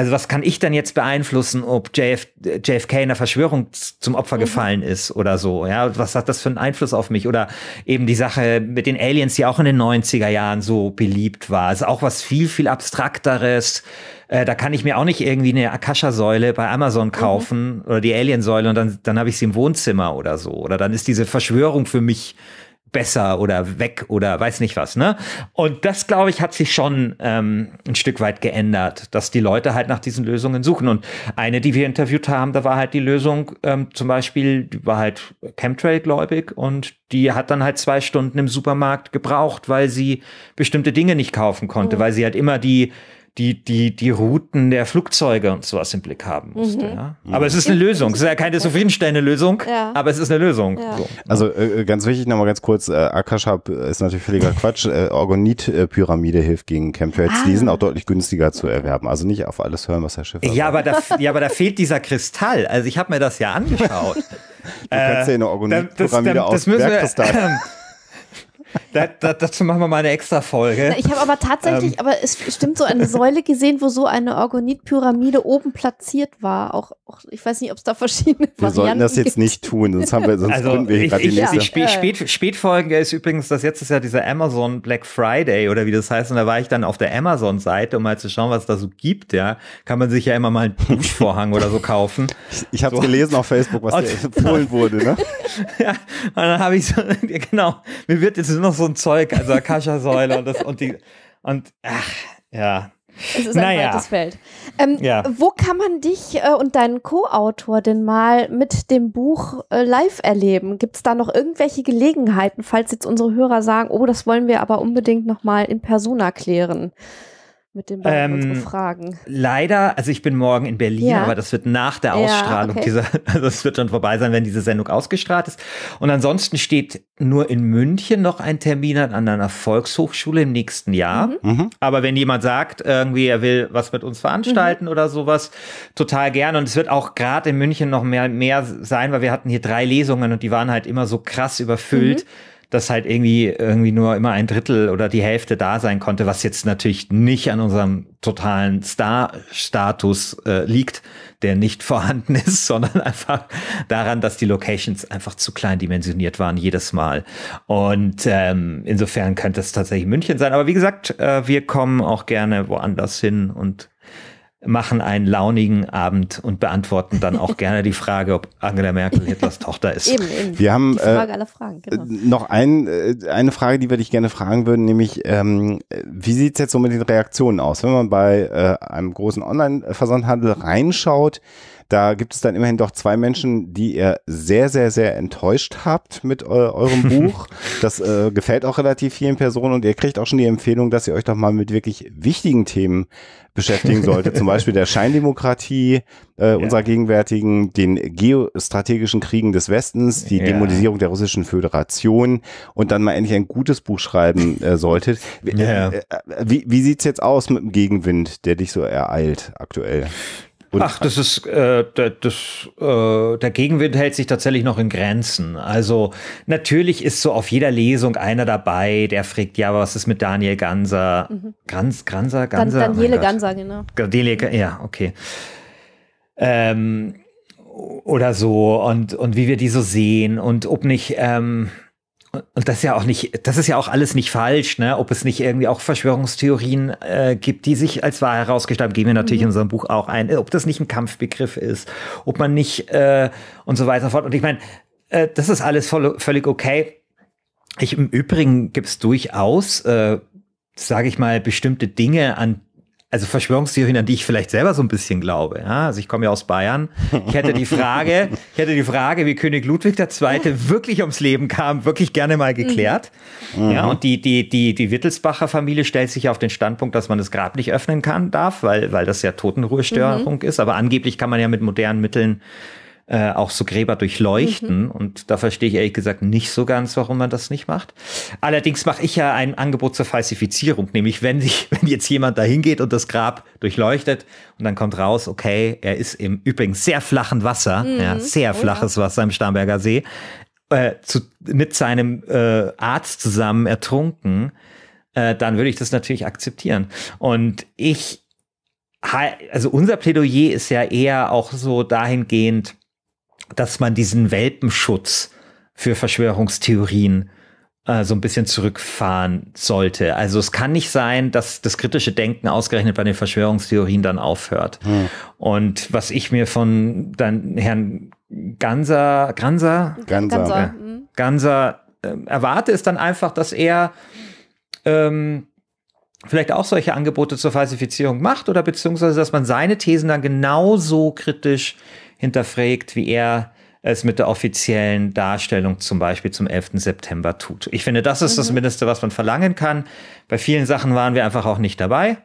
also was kann ich dann jetzt beeinflussen, ob JF, JFK der Verschwörung zum Opfer mhm. gefallen ist oder so? Ja, was hat das für einen Einfluss auf mich? Oder eben die Sache mit den Aliens, die auch in den 90er Jahren so beliebt war. Ist also auch was viel, viel abstrakteres. Äh, da kann ich mir auch nicht irgendwie eine Akasha-Säule bei Amazon mhm. kaufen mhm. oder die Alien-Säule und dann, dann habe ich sie im Wohnzimmer oder so. Oder dann ist diese Verschwörung für mich besser oder weg oder weiß nicht was. Ne? Und das, glaube ich, hat sich schon ähm, ein Stück weit geändert, dass die Leute halt nach diesen Lösungen suchen. Und eine, die wir interviewt haben, da war halt die Lösung ähm, zum Beispiel, die war halt Chemtrail-gläubig und die hat dann halt zwei Stunden im Supermarkt gebraucht, weil sie bestimmte Dinge nicht kaufen konnte, mhm. weil sie halt immer die die, die, die Routen der Flugzeuge und sowas im Blick haben musste. Mhm. Ja? Mhm. Aber es ist eine Lösung. Es ist ja keine zufriedenstellende Lösung, ja. aber es ist eine Lösung. Ja. So. Also äh, äh ganz wichtig, nochmal ganz kurz, äh, Akashab äh, ist natürlich völliger Quatsch. Äh, Orgonit-Pyramide hilft gegen Chemtrails. Ah. Die sind auch deutlich günstiger zu erwerben. Also nicht auf alles hören, was Herr Schiffer ja, sagt. Aber da, ja, aber da fehlt dieser Kristall. Also ich habe mir das ja angeschaut. du kannst ja äh, eine Orgonit-Pyramide aus Bergkristall... da, da, dazu machen wir mal eine extra Folge. Ich habe aber tatsächlich, ähm. aber es stimmt, so eine Säule gesehen, wo so eine Orgonit-Pyramide oben platziert war. Auch, auch ich weiß nicht, ob es da verschiedene wir Varianten Wir sollten das jetzt gibt. nicht tun, sonst haben wir sonst also wir ich, ich, die nächste. Ich, Spät, Spät, Spätfolgen ist übrigens, dass jetzt ist ja dieser Amazon Black Friday oder wie das heißt, und da war ich dann auf der Amazon-Seite, um mal zu schauen, was es da so gibt. Ja, kann man sich ja immer mal einen Duschvorhang oder so kaufen. Ich, ich habe so. gelesen auf Facebook, was dir empfohlen wurde. Ne? ja, und dann habe ich so, genau, mir wird jetzt noch so so ein Zeug, also Akasha-Säule und das und die. Und ach, ja. Es ist ein naja. weites Feld. Ähm, ja. Wo kann man dich äh, und deinen Co-Autor denn mal mit dem Buch äh, live erleben? Gibt es da noch irgendwelche Gelegenheiten, falls jetzt unsere Hörer sagen, oh, das wollen wir aber unbedingt nochmal in Persona klären? mit den beiden ähm, Fragen. Leider, also ich bin morgen in Berlin, ja. aber das wird nach der Ausstrahlung ja, okay. dieser, also es wird schon vorbei sein, wenn diese Sendung ausgestrahlt ist. Und ansonsten steht nur in München noch ein Termin an einer Volkshochschule im nächsten Jahr. Mhm. Mhm. Aber wenn jemand sagt, irgendwie er will was mit uns veranstalten mhm. oder sowas, total gerne. Und es wird auch gerade in München noch mehr, mehr sein, weil wir hatten hier drei Lesungen und die waren halt immer so krass überfüllt mhm dass halt irgendwie, irgendwie nur immer ein Drittel oder die Hälfte da sein konnte, was jetzt natürlich nicht an unserem totalen Star-Status äh, liegt, der nicht vorhanden ist, sondern einfach daran, dass die Locations einfach zu klein dimensioniert waren jedes Mal. Und ähm, insofern könnte es tatsächlich München sein. Aber wie gesagt, äh, wir kommen auch gerne woanders hin und machen einen launigen Abend und beantworten dann auch gerne die Frage, ob Angela Merkel Hitlers Tochter ist. Eben, eben. Wir haben äh, Fragen, äh, genau. noch ein, äh, eine Frage, die wir dich gerne fragen würden, nämlich ähm, wie sieht es jetzt so mit den Reaktionen aus? Wenn man bei äh, einem großen Online-Versandhandel reinschaut, da gibt es dann immerhin doch zwei Menschen, die ihr sehr, sehr, sehr enttäuscht habt mit eurem Buch. Das äh, gefällt auch relativ vielen Personen und ihr kriegt auch schon die Empfehlung, dass ihr euch doch mal mit wirklich wichtigen Themen beschäftigen sollte. Zum Beispiel der Scheindemokratie äh, ja. unserer gegenwärtigen, den geostrategischen Kriegen des Westens, die ja. Dämonisierung der russischen Föderation und dann mal endlich ein gutes Buch schreiben äh, solltet. ja. äh, wie, wie sieht's jetzt aus mit dem Gegenwind, der dich so ereilt aktuell? Und Ach, das ist, äh, das, äh, der Gegenwind hält sich tatsächlich noch in Grenzen. Also natürlich ist so auf jeder Lesung einer dabei, der fragt, ja, was ist mit Daniel Ganser? Mhm. Granz, Ganser, Ganser? Dan Daniele oh Ganser, genau. Daniele, ja, okay. Ähm, oder so und, und wie wir die so sehen und ob nicht... Ähm, und das ist ja auch nicht, das ist ja auch alles nicht falsch, ne? Ob es nicht irgendwie auch Verschwörungstheorien äh, gibt, die sich als wahr herausgestellt haben, gehen wir natürlich mhm. in unserem Buch auch ein. Ob das nicht ein Kampfbegriff ist, ob man nicht äh, und so weiter fort. Und ich meine, äh, das ist alles voll, völlig okay. Ich, Im Übrigen gibt es durchaus, äh, sage ich mal, bestimmte Dinge, an also Verschwörungstheorien, an die ich vielleicht selber so ein bisschen glaube. Ja? Also ich komme ja aus Bayern. Ich hätte die Frage, ich hätte die Frage, wie König Ludwig II. wirklich ums Leben kam, wirklich gerne mal geklärt. Mhm. Ja, und die, die, die, die Wittelsbacher Familie stellt sich auf den Standpunkt, dass man das Grab nicht öffnen kann, darf, weil, weil das ja Totenruhestörung mhm. ist. Aber angeblich kann man ja mit modernen Mitteln äh, auch so Gräber durchleuchten. Mhm. Und da verstehe ich ehrlich gesagt nicht so ganz, warum man das nicht macht. Allerdings mache ich ja ein Angebot zur Falsifizierung, nämlich wenn, sich, wenn jetzt jemand da hingeht und das Grab durchleuchtet und dann kommt raus, okay, er ist im übrigens sehr flachen Wasser, mhm. ja, sehr oh flaches ja. Wasser im Starnberger See, äh, zu, mit seinem äh, Arzt zusammen ertrunken, äh, dann würde ich das natürlich akzeptieren. Und ich, also unser Plädoyer ist ja eher auch so dahingehend, dass man diesen Welpenschutz für Verschwörungstheorien äh, so ein bisschen zurückfahren sollte. Also es kann nicht sein, dass das kritische Denken ausgerechnet bei den Verschwörungstheorien dann aufhört. Hm. Und was ich mir von dann Herrn Ganser, Ganser, Ganser, Ganser, äh, Ganser äh, erwarte, ist dann einfach, dass er ähm, vielleicht auch solche Angebote zur Falsifizierung macht oder beziehungsweise, dass man seine Thesen dann genauso kritisch hinterfragt, wie er es mit der offiziellen Darstellung zum Beispiel zum 11. September tut. Ich finde, das ist mhm. das Mindeste, was man verlangen kann. Bei vielen Sachen waren wir einfach auch nicht dabei.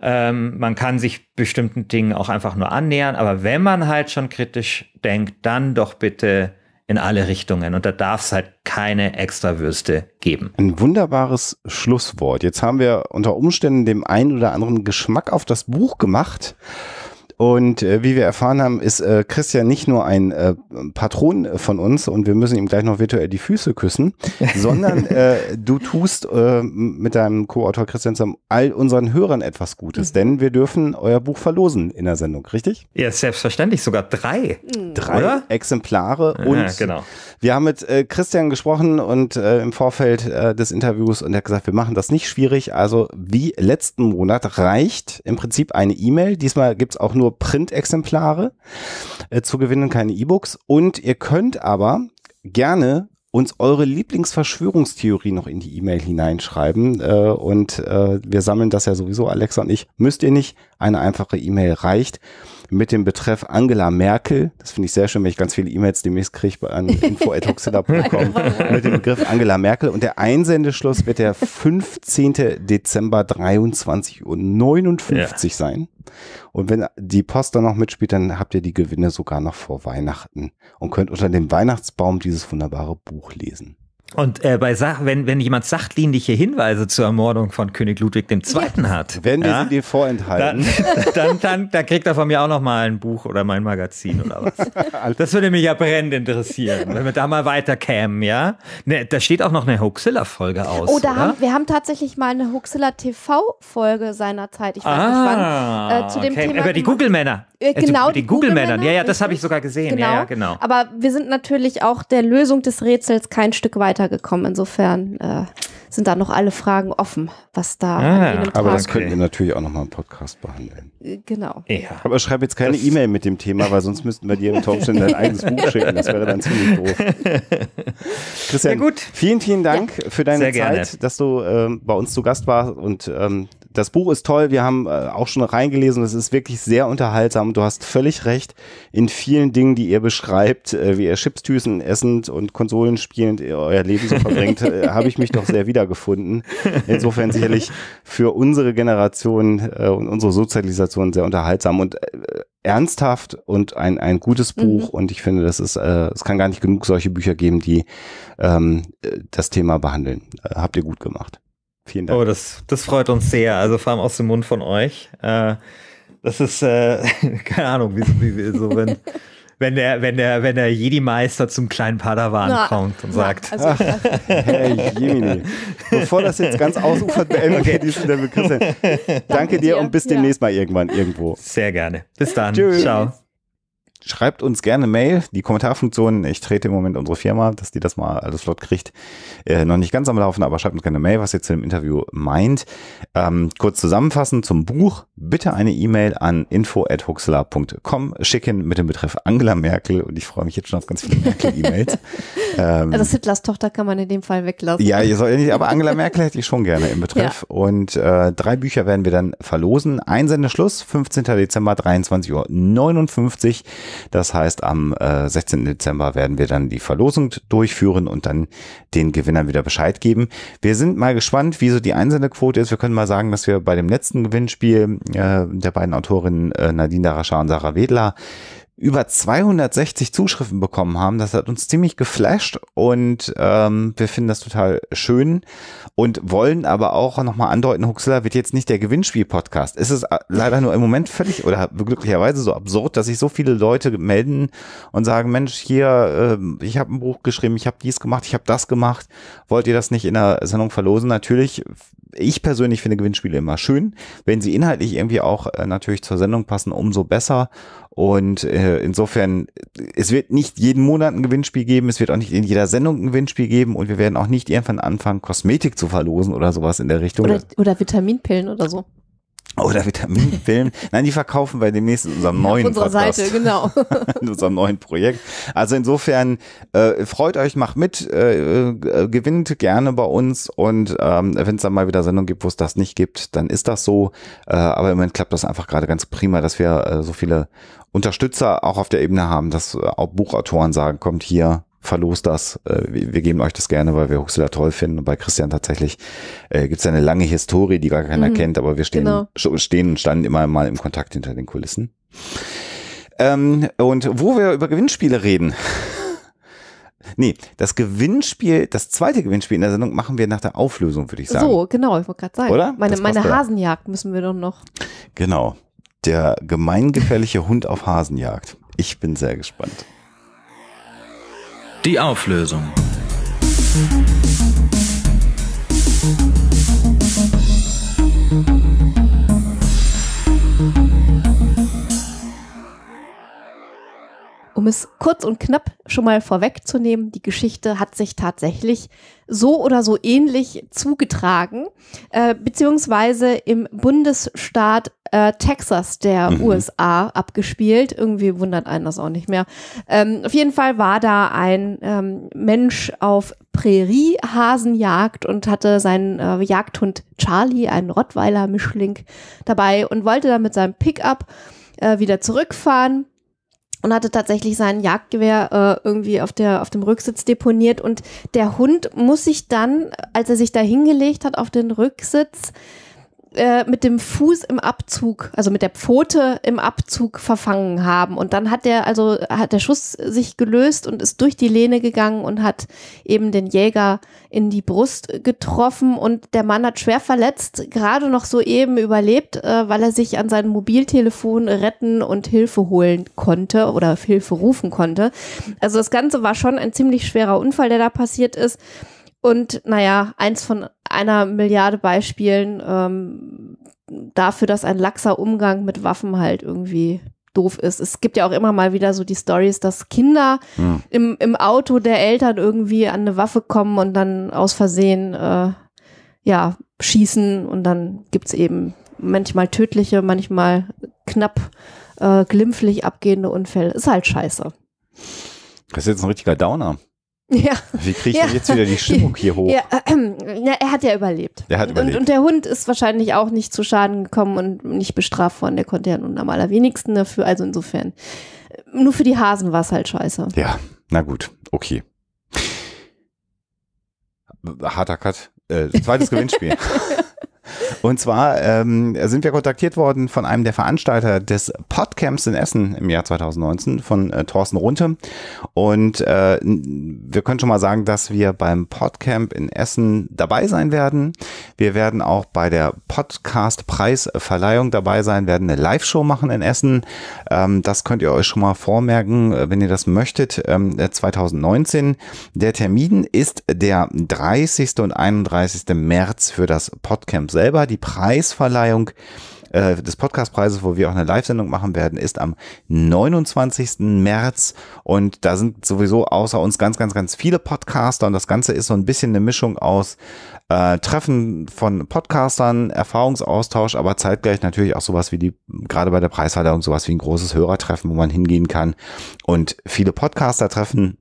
Ähm, man kann sich bestimmten Dingen auch einfach nur annähern, aber wenn man halt schon kritisch denkt, dann doch bitte in alle Richtungen und da darf es halt keine Extrawürste geben. Ein wunderbares Schlusswort. Jetzt haben wir unter Umständen dem einen oder anderen Geschmack auf das Buch gemacht. Und äh, wie wir erfahren haben, ist äh, Christian nicht nur ein äh, Patron äh, von uns und wir müssen ihm gleich noch virtuell die Füße küssen, sondern äh, du tust äh, mit deinem Co-Autor Christian zusammen all unseren Hörern etwas Gutes, mhm. denn wir dürfen euer Buch verlosen in der Sendung, richtig? Ja, selbstverständlich, sogar drei. Mhm. Drei oder? Exemplare und ja, genau. wir haben mit Christian gesprochen und im Vorfeld des Interviews und er hat gesagt, wir machen das nicht schwierig. Also wie letzten Monat reicht im Prinzip eine E-Mail. Diesmal gibt es auch nur nur Printexemplare äh, zu gewinnen, keine E-Books. Und ihr könnt aber gerne uns eure Lieblingsverschwörungstheorie noch in die E-Mail hineinschreiben. Äh, und äh, wir sammeln das ja sowieso, Alexa und ich. Müsst ihr nicht, eine einfache E-Mail reicht mit dem Betreff Angela Merkel. Das finde ich sehr schön, wenn ich ganz viele E-Mails demnächst kriege an info.hoxilla.com mit dem Begriff Angela Merkel. Und der Einsendeschluss wird der 15. Dezember 23.59 Uhr ja. sein. Und wenn die Post dann noch mitspielt, dann habt ihr die Gewinne sogar noch vor Weihnachten und könnt unter dem Weihnachtsbaum dieses wunderbare Buch lesen. Und äh, bei Sach wenn, wenn jemand sachdienliche Hinweise zur Ermordung von König Ludwig II. Ja. hat. Wenn wir ja, sie dir vorenthalten. Dann, dann, dann, dann, kriegt er von mir auch noch mal ein Buch oder mein Magazin oder was. Das würde mich ja brennend interessieren, wenn wir da mal weiterkämen, ja? Ne, da steht auch noch eine huxilla folge aus. Oh, da Haben, wir haben tatsächlich mal eine huxilla tv folge seinerzeit. Ich weiß ah, nicht wann. Äh, zu dem okay. Thema Über die Google-Männer. Äh, äh genau. Die, die Google-Männer. ja, ja, das habe ich sogar gesehen. Genau. Ja, ja, genau. Aber wir sind natürlich auch der Lösung des Rätsels kein Stück weit weitergekommen. Insofern äh, sind da noch alle Fragen offen, was da. Ah, an aber Tag das könnten wir natürlich auch nochmal im Podcast behandeln. Äh, genau. Ja. Aber schreib jetzt keine E-Mail mit dem Thema, weil sonst müssten wir dir im Taubsinn dein eigenes Buch schicken. Das wäre dann ziemlich doof. Christian, ja, gut. vielen, vielen Dank ja. für deine Sehr Zeit, gerne. dass du ähm, bei uns zu Gast warst und ähm, das Buch ist toll, wir haben äh, auch schon reingelesen, es ist wirklich sehr unterhaltsam. Du hast völlig recht in vielen Dingen, die ihr beschreibt, äh, wie ihr Chipstüsen essend und Konsolen spielend euer Leben so verbringt, äh, habe ich mich doch sehr wiedergefunden. Insofern sicherlich für unsere Generation und unsere Sozialisation sehr unterhaltsam und ernsthaft und ein, ein gutes mhm. Buch. Mhm. Und ich finde, das ist, es kann gar nicht genug solche Bücher geben, die ähm, das Thema behandeln. habt ihr gut gemacht. Vielen Dank. Oh, das, das freut uns sehr. Also vor allem aus dem Mund von euch. Äh, das ist, äh, keine Ahnung, wie, wie, so, wenn, wenn der, wenn der, wenn der Jedi-Meister zum kleinen Padawan na, kommt und na, sagt. Also, hey, Jemini. Bevor das jetzt ganz ausufert, beenden okay. wir diesen Interview, Christian. Danke, Danke dir, und bis ja. demnächst mal irgendwann irgendwo. Sehr gerne. Bis dann. Tschüss. Ciao schreibt uns gerne Mail. Die Kommentarfunktion, ich trete im Moment unsere Firma, dass die das mal alles flott kriegt, äh, noch nicht ganz am Laufen, aber schreibt uns gerne Mail, was ihr zu dem Interview meint. Ähm, kurz zusammenfassen zum Buch. Bitte eine E-Mail an info.huxler.com schicken mit dem Betreff Angela Merkel und ich freue mich jetzt schon auf ganz viele Merkel-E-Mails. ähm, das also Hitlers Tochter kann man in dem Fall weglassen. Ja, ihr sollt nicht, aber Angela Merkel hätte ich schon gerne im Betreff. Ja. Und äh, drei Bücher werden wir dann verlosen. Einsendeschluss, 15. Dezember, 23.59 Uhr das heißt, am äh, 16. Dezember werden wir dann die Verlosung durchführen und dann den Gewinnern wieder Bescheid geben. Wir sind mal gespannt, wie so die Einsendequote ist. Wir können mal sagen, dass wir bei dem letzten Gewinnspiel äh, der beiden Autorinnen äh, Nadine Darascha und Sarah Wedler über 260 Zuschriften bekommen haben. Das hat uns ziemlich geflasht und ähm, wir finden das total schön und wollen aber auch nochmal andeuten, Huxler wird jetzt nicht der Gewinnspiel-Podcast. Es ist äh, leider nur im Moment völlig oder glücklicherweise so absurd, dass sich so viele Leute melden und sagen, Mensch, hier, äh, ich habe ein Buch geschrieben, ich habe dies gemacht, ich habe das gemacht. Wollt ihr das nicht in der Sendung verlosen? Natürlich ich persönlich finde Gewinnspiele immer schön. Wenn sie inhaltlich irgendwie auch äh, natürlich zur Sendung passen, umso besser. Und äh, insofern, es wird nicht jeden Monat ein Gewinnspiel geben, es wird auch nicht in jeder Sendung ein Gewinnspiel geben und wir werden auch nicht irgendwann anfangen, Kosmetik zu verlosen oder sowas in der Richtung. Oder, oder Vitaminpillen oder so. Oder Vitaminpillen. Nein, die verkaufen wir demnächst in unserem neuen Auf unserer Podcast. Seite, genau. in unserem neuen Projekt. Also insofern äh, freut euch, macht mit, äh, äh, gewinnt gerne bei uns und ähm, wenn es dann mal wieder Sendung gibt, wo es das nicht gibt, dann ist das so. Äh, aber im Moment klappt das einfach gerade ganz prima, dass wir äh, so viele Unterstützer auch auf der Ebene haben, dass äh, auch Buchautoren sagen, kommt hier, verlost das. Äh, wir, geben euch das gerne, weil wir Huxela toll finden. Und bei Christian tatsächlich äh, gibt es eine lange Historie, die gar keiner mhm. kennt, aber wir stehen, genau. stehen und standen immer mal im Kontakt hinter den Kulissen. Ähm, und wo wir über Gewinnspiele reden. Nee, das Gewinnspiel, das zweite Gewinnspiel in der Sendung machen wir nach der Auflösung, würde ich sagen. So, genau, ich wollte gerade sagen. Oder? Meine, meine Hasenjagd müssen wir doch noch. Genau. Der gemeingefährliche Hund auf Hasenjagd. Ich bin sehr gespannt. Die Auflösung. Um es kurz und knapp schon mal vorwegzunehmen, die Geschichte hat sich tatsächlich so oder so ähnlich zugetragen, äh, beziehungsweise im Bundesstaat äh, Texas der mhm. USA abgespielt. Irgendwie wundert einen das auch nicht mehr. Ähm, auf jeden Fall war da ein ähm, Mensch auf Präriehasenjagd und hatte seinen äh, Jagdhund Charlie, einen Rottweiler-Mischling, dabei und wollte dann mit seinem Pickup äh, wieder zurückfahren und hatte tatsächlich sein Jagdgewehr äh, irgendwie auf, der, auf dem Rücksitz deponiert. Und der Hund muss sich dann, als er sich da hingelegt hat auf den Rücksitz, äh, mit dem Fuß im Abzug, also mit der Pfote im Abzug verfangen haben. Und dann hat der, also hat der Schuss sich gelöst und ist durch die Lehne gegangen und hat eben den Jäger in die Brust getroffen. Und der Mann hat schwer verletzt, gerade noch soeben überlebt, äh, weil er sich an seinem Mobiltelefon retten und Hilfe holen konnte oder Hilfe rufen konnte. Also das Ganze war schon ein ziemlich schwerer Unfall, der da passiert ist. Und naja, eins von einer Milliarde Beispielen ähm, dafür, dass ein laxer Umgang mit Waffen halt irgendwie doof ist. Es gibt ja auch immer mal wieder so die Stories, dass Kinder ja. Hm. im, im Auto der Eltern irgendwie an eine Waffe kommen und dann aus Versehen äh, ja, schießen und dann gibt es eben manchmal tödliche, manchmal knapp äh, glimpflich abgehende Unfälle. Ist halt scheiße. Das ist jetzt ein richtiger Downer. Ja. Wie kriege ich ja. denn jetzt wieder die Stimmung hier hoch? Ja. ja äh, er hat ja überlebt. Er hat überlebt. Und, und, der Hund ist wahrscheinlich auch nicht zu Schaden gekommen und nicht bestraft worden. Der konnte ja nun am allerwenigsten dafür. Also insofern, äh, nur für die Hasen war es halt scheiße. Ja, na gut, okay. Harter Cut. Äh, zweites Gewinnspiel. Und zwar ähm, sind wir kontaktiert worden von einem der Veranstalter des Podcamps in Essen im Jahr 2019 von äh, Thorsten Runte. Und äh, wir können schon mal sagen, dass wir beim Podcamp in Essen dabei sein werden. Wir werden auch bei der Podcast-Preisverleihung dabei sein, werden eine Live-Show machen in Essen. Ähm, das könnt ihr euch schon mal vormerken, äh, wenn ihr das möchtet. Ähm, 2019. Äh, der Termin ist der 30. und 31. März für das Podcamp selber. Die Preisverleihung äh, des Podcastpreises, wo wir auch eine Live-Sendung machen werden, ist am 29. März. Und da sind sowieso außer uns ganz, ganz, ganz viele Podcaster. Und das Ganze ist so ein bisschen eine Mischung aus äh, Treffen von Podcastern, Erfahrungsaustausch, aber zeitgleich natürlich auch sowas wie die, gerade bei der Preisverleihung, sowas wie ein großes Hörertreffen, wo man hingehen kann und viele Podcaster treffen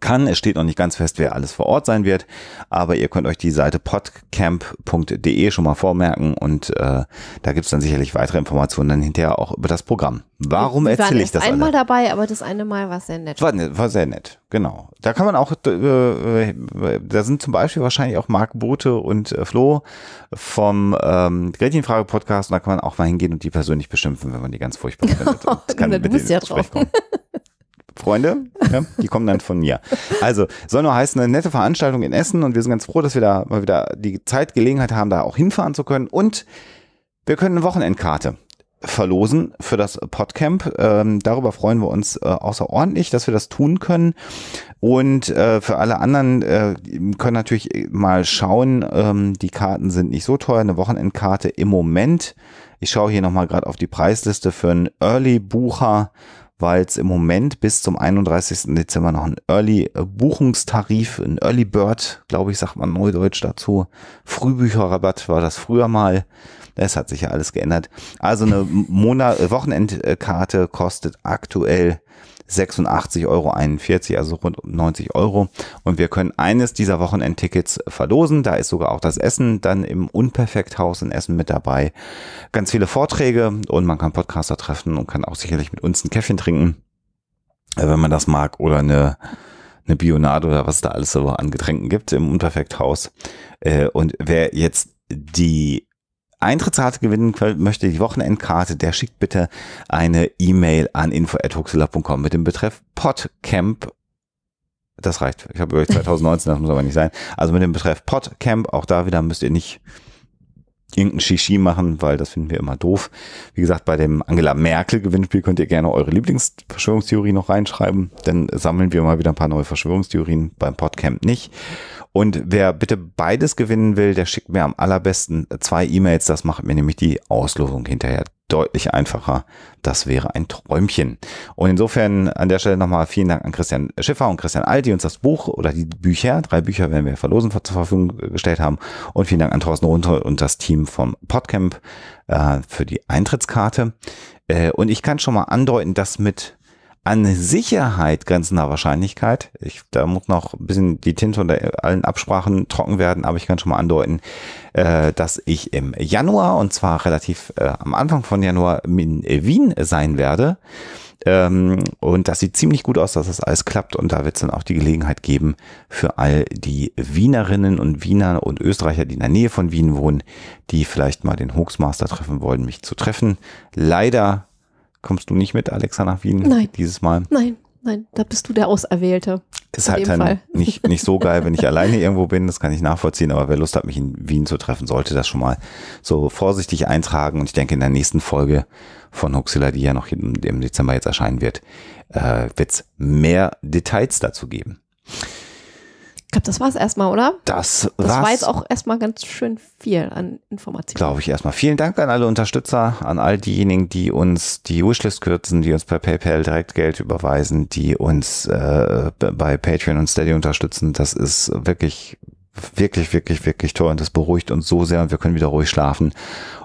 kann. Es steht noch nicht ganz fest, wer alles vor Ort sein wird, aber ihr könnt euch die Seite podcamp.de schon mal vormerken und äh, da gibt's dann sicherlich weitere Informationen dann hinterher auch über das Programm. Warum erzähle ich das einmal dabei, aber das eine Mal war sehr nett. War, war sehr nett, genau. Da kann man auch, äh, äh, da sind zum Beispiel wahrscheinlich auch Marc Bote und äh, Flo vom ähm, Gretchenfrage-Podcast und da kann man auch mal hingehen und die persönlich beschimpfen, wenn man die ganz furchtbar findet. Und kann du mit bist ja drauf. Freunde, ja, die kommen dann von mir. Also, soll nur heißen, eine nette Veranstaltung in Essen und wir sind ganz froh, dass wir da mal wieder die Zeit, Gelegenheit haben, da auch hinfahren zu können. Und wir können eine Wochenendkarte verlosen für das Podcamp. Ähm, darüber freuen wir uns äh, außerordentlich, dass wir das tun können. Und äh, für alle anderen äh, können natürlich mal schauen. Ähm, die Karten sind nicht so teuer. Eine Wochenendkarte im Moment. Ich schaue hier nochmal gerade auf die Preisliste für einen Early Bucher weil es im Moment bis zum 31. Dezember noch einen Early-Buchungstarif, äh, ein Early Bird, glaube ich, sagt man neudeutsch dazu. Frühbücherrabatt war das früher mal. Es hat sich ja alles geändert. Also eine Monat Wochenendkarte kostet aktuell 86,41 Euro, also rund 90 Euro. Und wir können eines dieser Wochenendtickets verlosen. Da ist sogar auch das Essen dann im Unperfekthaus in Essen mit dabei. Ganz viele Vorträge und man kann Podcaster treffen und kann auch sicherlich mit uns ein Käffchen trinken, äh, wenn man das mag, oder eine eine Bionade oder was da alles so an Getränken gibt im Unperfekthaus. Äh, und wer jetzt die Eintrittsrate gewinnen möchte, die Wochenendkarte, der schickt bitte eine E-Mail an info.huxela.com mit dem Betreff Podcamp. Das reicht. Ich habe über 2019, das muss aber nicht sein. Also mit dem Betreff Podcamp, auch da wieder müsst ihr nicht irgendein Shishi machen, weil das finden wir immer doof. Wie gesagt, bei dem Angela Merkel Gewinnspiel könnt ihr gerne eure Lieblingsverschwörungstheorie noch reinschreiben. Dann sammeln wir mal wieder ein paar neue Verschwörungstheorien beim Podcamp nicht. Und wer bitte beides gewinnen will, der schickt mir am allerbesten zwei E-Mails. Das macht mir nämlich die Auslosung hinterher deutlich einfacher. Das wäre ein Träumchen. Und insofern an der Stelle nochmal vielen Dank an Christian Schiffer und Christian Aldi, die uns das Buch oder die Bücher, drei Bücher werden wir verlosen zur Verfügung gestellt haben. Und vielen Dank an Thorsten Runter und das Team vom Podcamp äh, für die Eintrittskarte. Äh, und ich kann schon mal andeuten, dass mit an Sicherheit grenzender Wahrscheinlichkeit. Ich, da muss noch ein bisschen die Tinte unter allen Absprachen trocken werden, aber ich kann schon mal andeuten, äh, dass ich im Januar, und zwar relativ äh, am Anfang von Januar, in Wien sein werde. Ähm, und das sieht ziemlich gut aus, dass das alles klappt. Und da wird es dann auch die Gelegenheit geben, für all die Wienerinnen und Wiener und Österreicher, die in der Nähe von Wien wohnen, die vielleicht mal den Hoaxmaster treffen wollen, mich zu treffen. Leider Kommst du nicht mit, Alexa, nach Wien nein. dieses Mal? Nein, nein, da bist du der Auserwählte. Ist halt dann nicht, nicht so geil, wenn ich alleine irgendwo bin, das kann ich nachvollziehen, aber wer Lust hat, mich in Wien zu treffen, sollte das schon mal so vorsichtig eintragen. Und ich denke, in der nächsten Folge von Huxilla, die ja noch im Dezember jetzt erscheinen wird, äh, wird es mehr Details dazu geben glaube, das war es erstmal, oder? Das, das war's. war jetzt auch erstmal ganz schön viel an Informationen. Glaube ich erstmal. Vielen Dank an alle Unterstützer, an all diejenigen, die uns die Wishlist kürzen, die uns per PayPal direkt Geld überweisen, die uns äh, bei Patreon und Steady unterstützen. Das ist wirklich wirklich, wirklich, wirklich toll und das beruhigt uns so sehr und wir können wieder ruhig schlafen.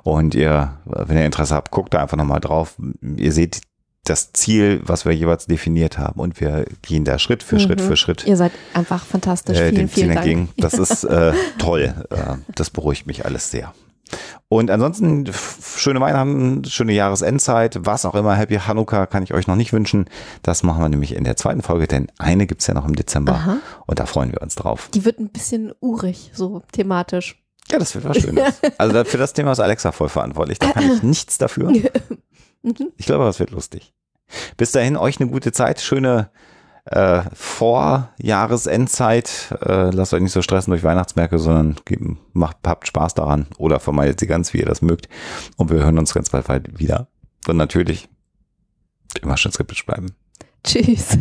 Und ihr, wenn ihr Interesse habt, guckt da einfach nochmal drauf. Ihr seht die das Ziel, was wir jeweils definiert haben. Und wir gehen da Schritt für mhm. Schritt für Schritt. Ihr seid einfach fantastisch. Äh, vielen, dem Ziel vielen entgegen. Dank. Das ist äh, toll. Äh, das beruhigt mich alles sehr. Und ansonsten schöne Weihnachten, schöne Jahresendzeit, was auch immer, Happy Hanukkah kann ich euch noch nicht wünschen. Das machen wir nämlich in der zweiten Folge, denn eine gibt es ja noch im Dezember Aha. und da freuen wir uns drauf. Die wird ein bisschen urig, so thematisch. Ja, das wird was Schönes. Also für das Thema ist Alexa voll verantwortlich. Da kann ich nichts dafür. Mhm. Ich glaube, das wird lustig. Bis dahin euch eine gute Zeit, schöne äh, Vorjahresendzeit. Äh, lasst euch nicht so stressen durch Weihnachtsmärkte, sondern macht, habt Spaß daran oder vermeidet sie ganz, wie ihr das mögt. Und wir hören uns ganz bald wieder. Und natürlich immer schön skeptisch bleiben. Tschüss.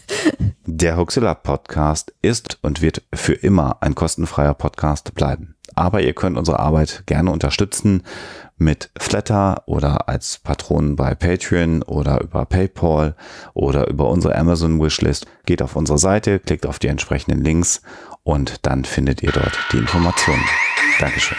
Der Huxilla Podcast ist und wird für immer ein kostenfreier Podcast bleiben. Aber ihr könnt unsere Arbeit gerne unterstützen mit Flatter oder als Patronen bei Patreon oder über PayPal oder über unsere Amazon Wishlist. Geht auf unsere Seite, klickt auf die entsprechenden Links und dann findet ihr dort die Informationen. Dankeschön.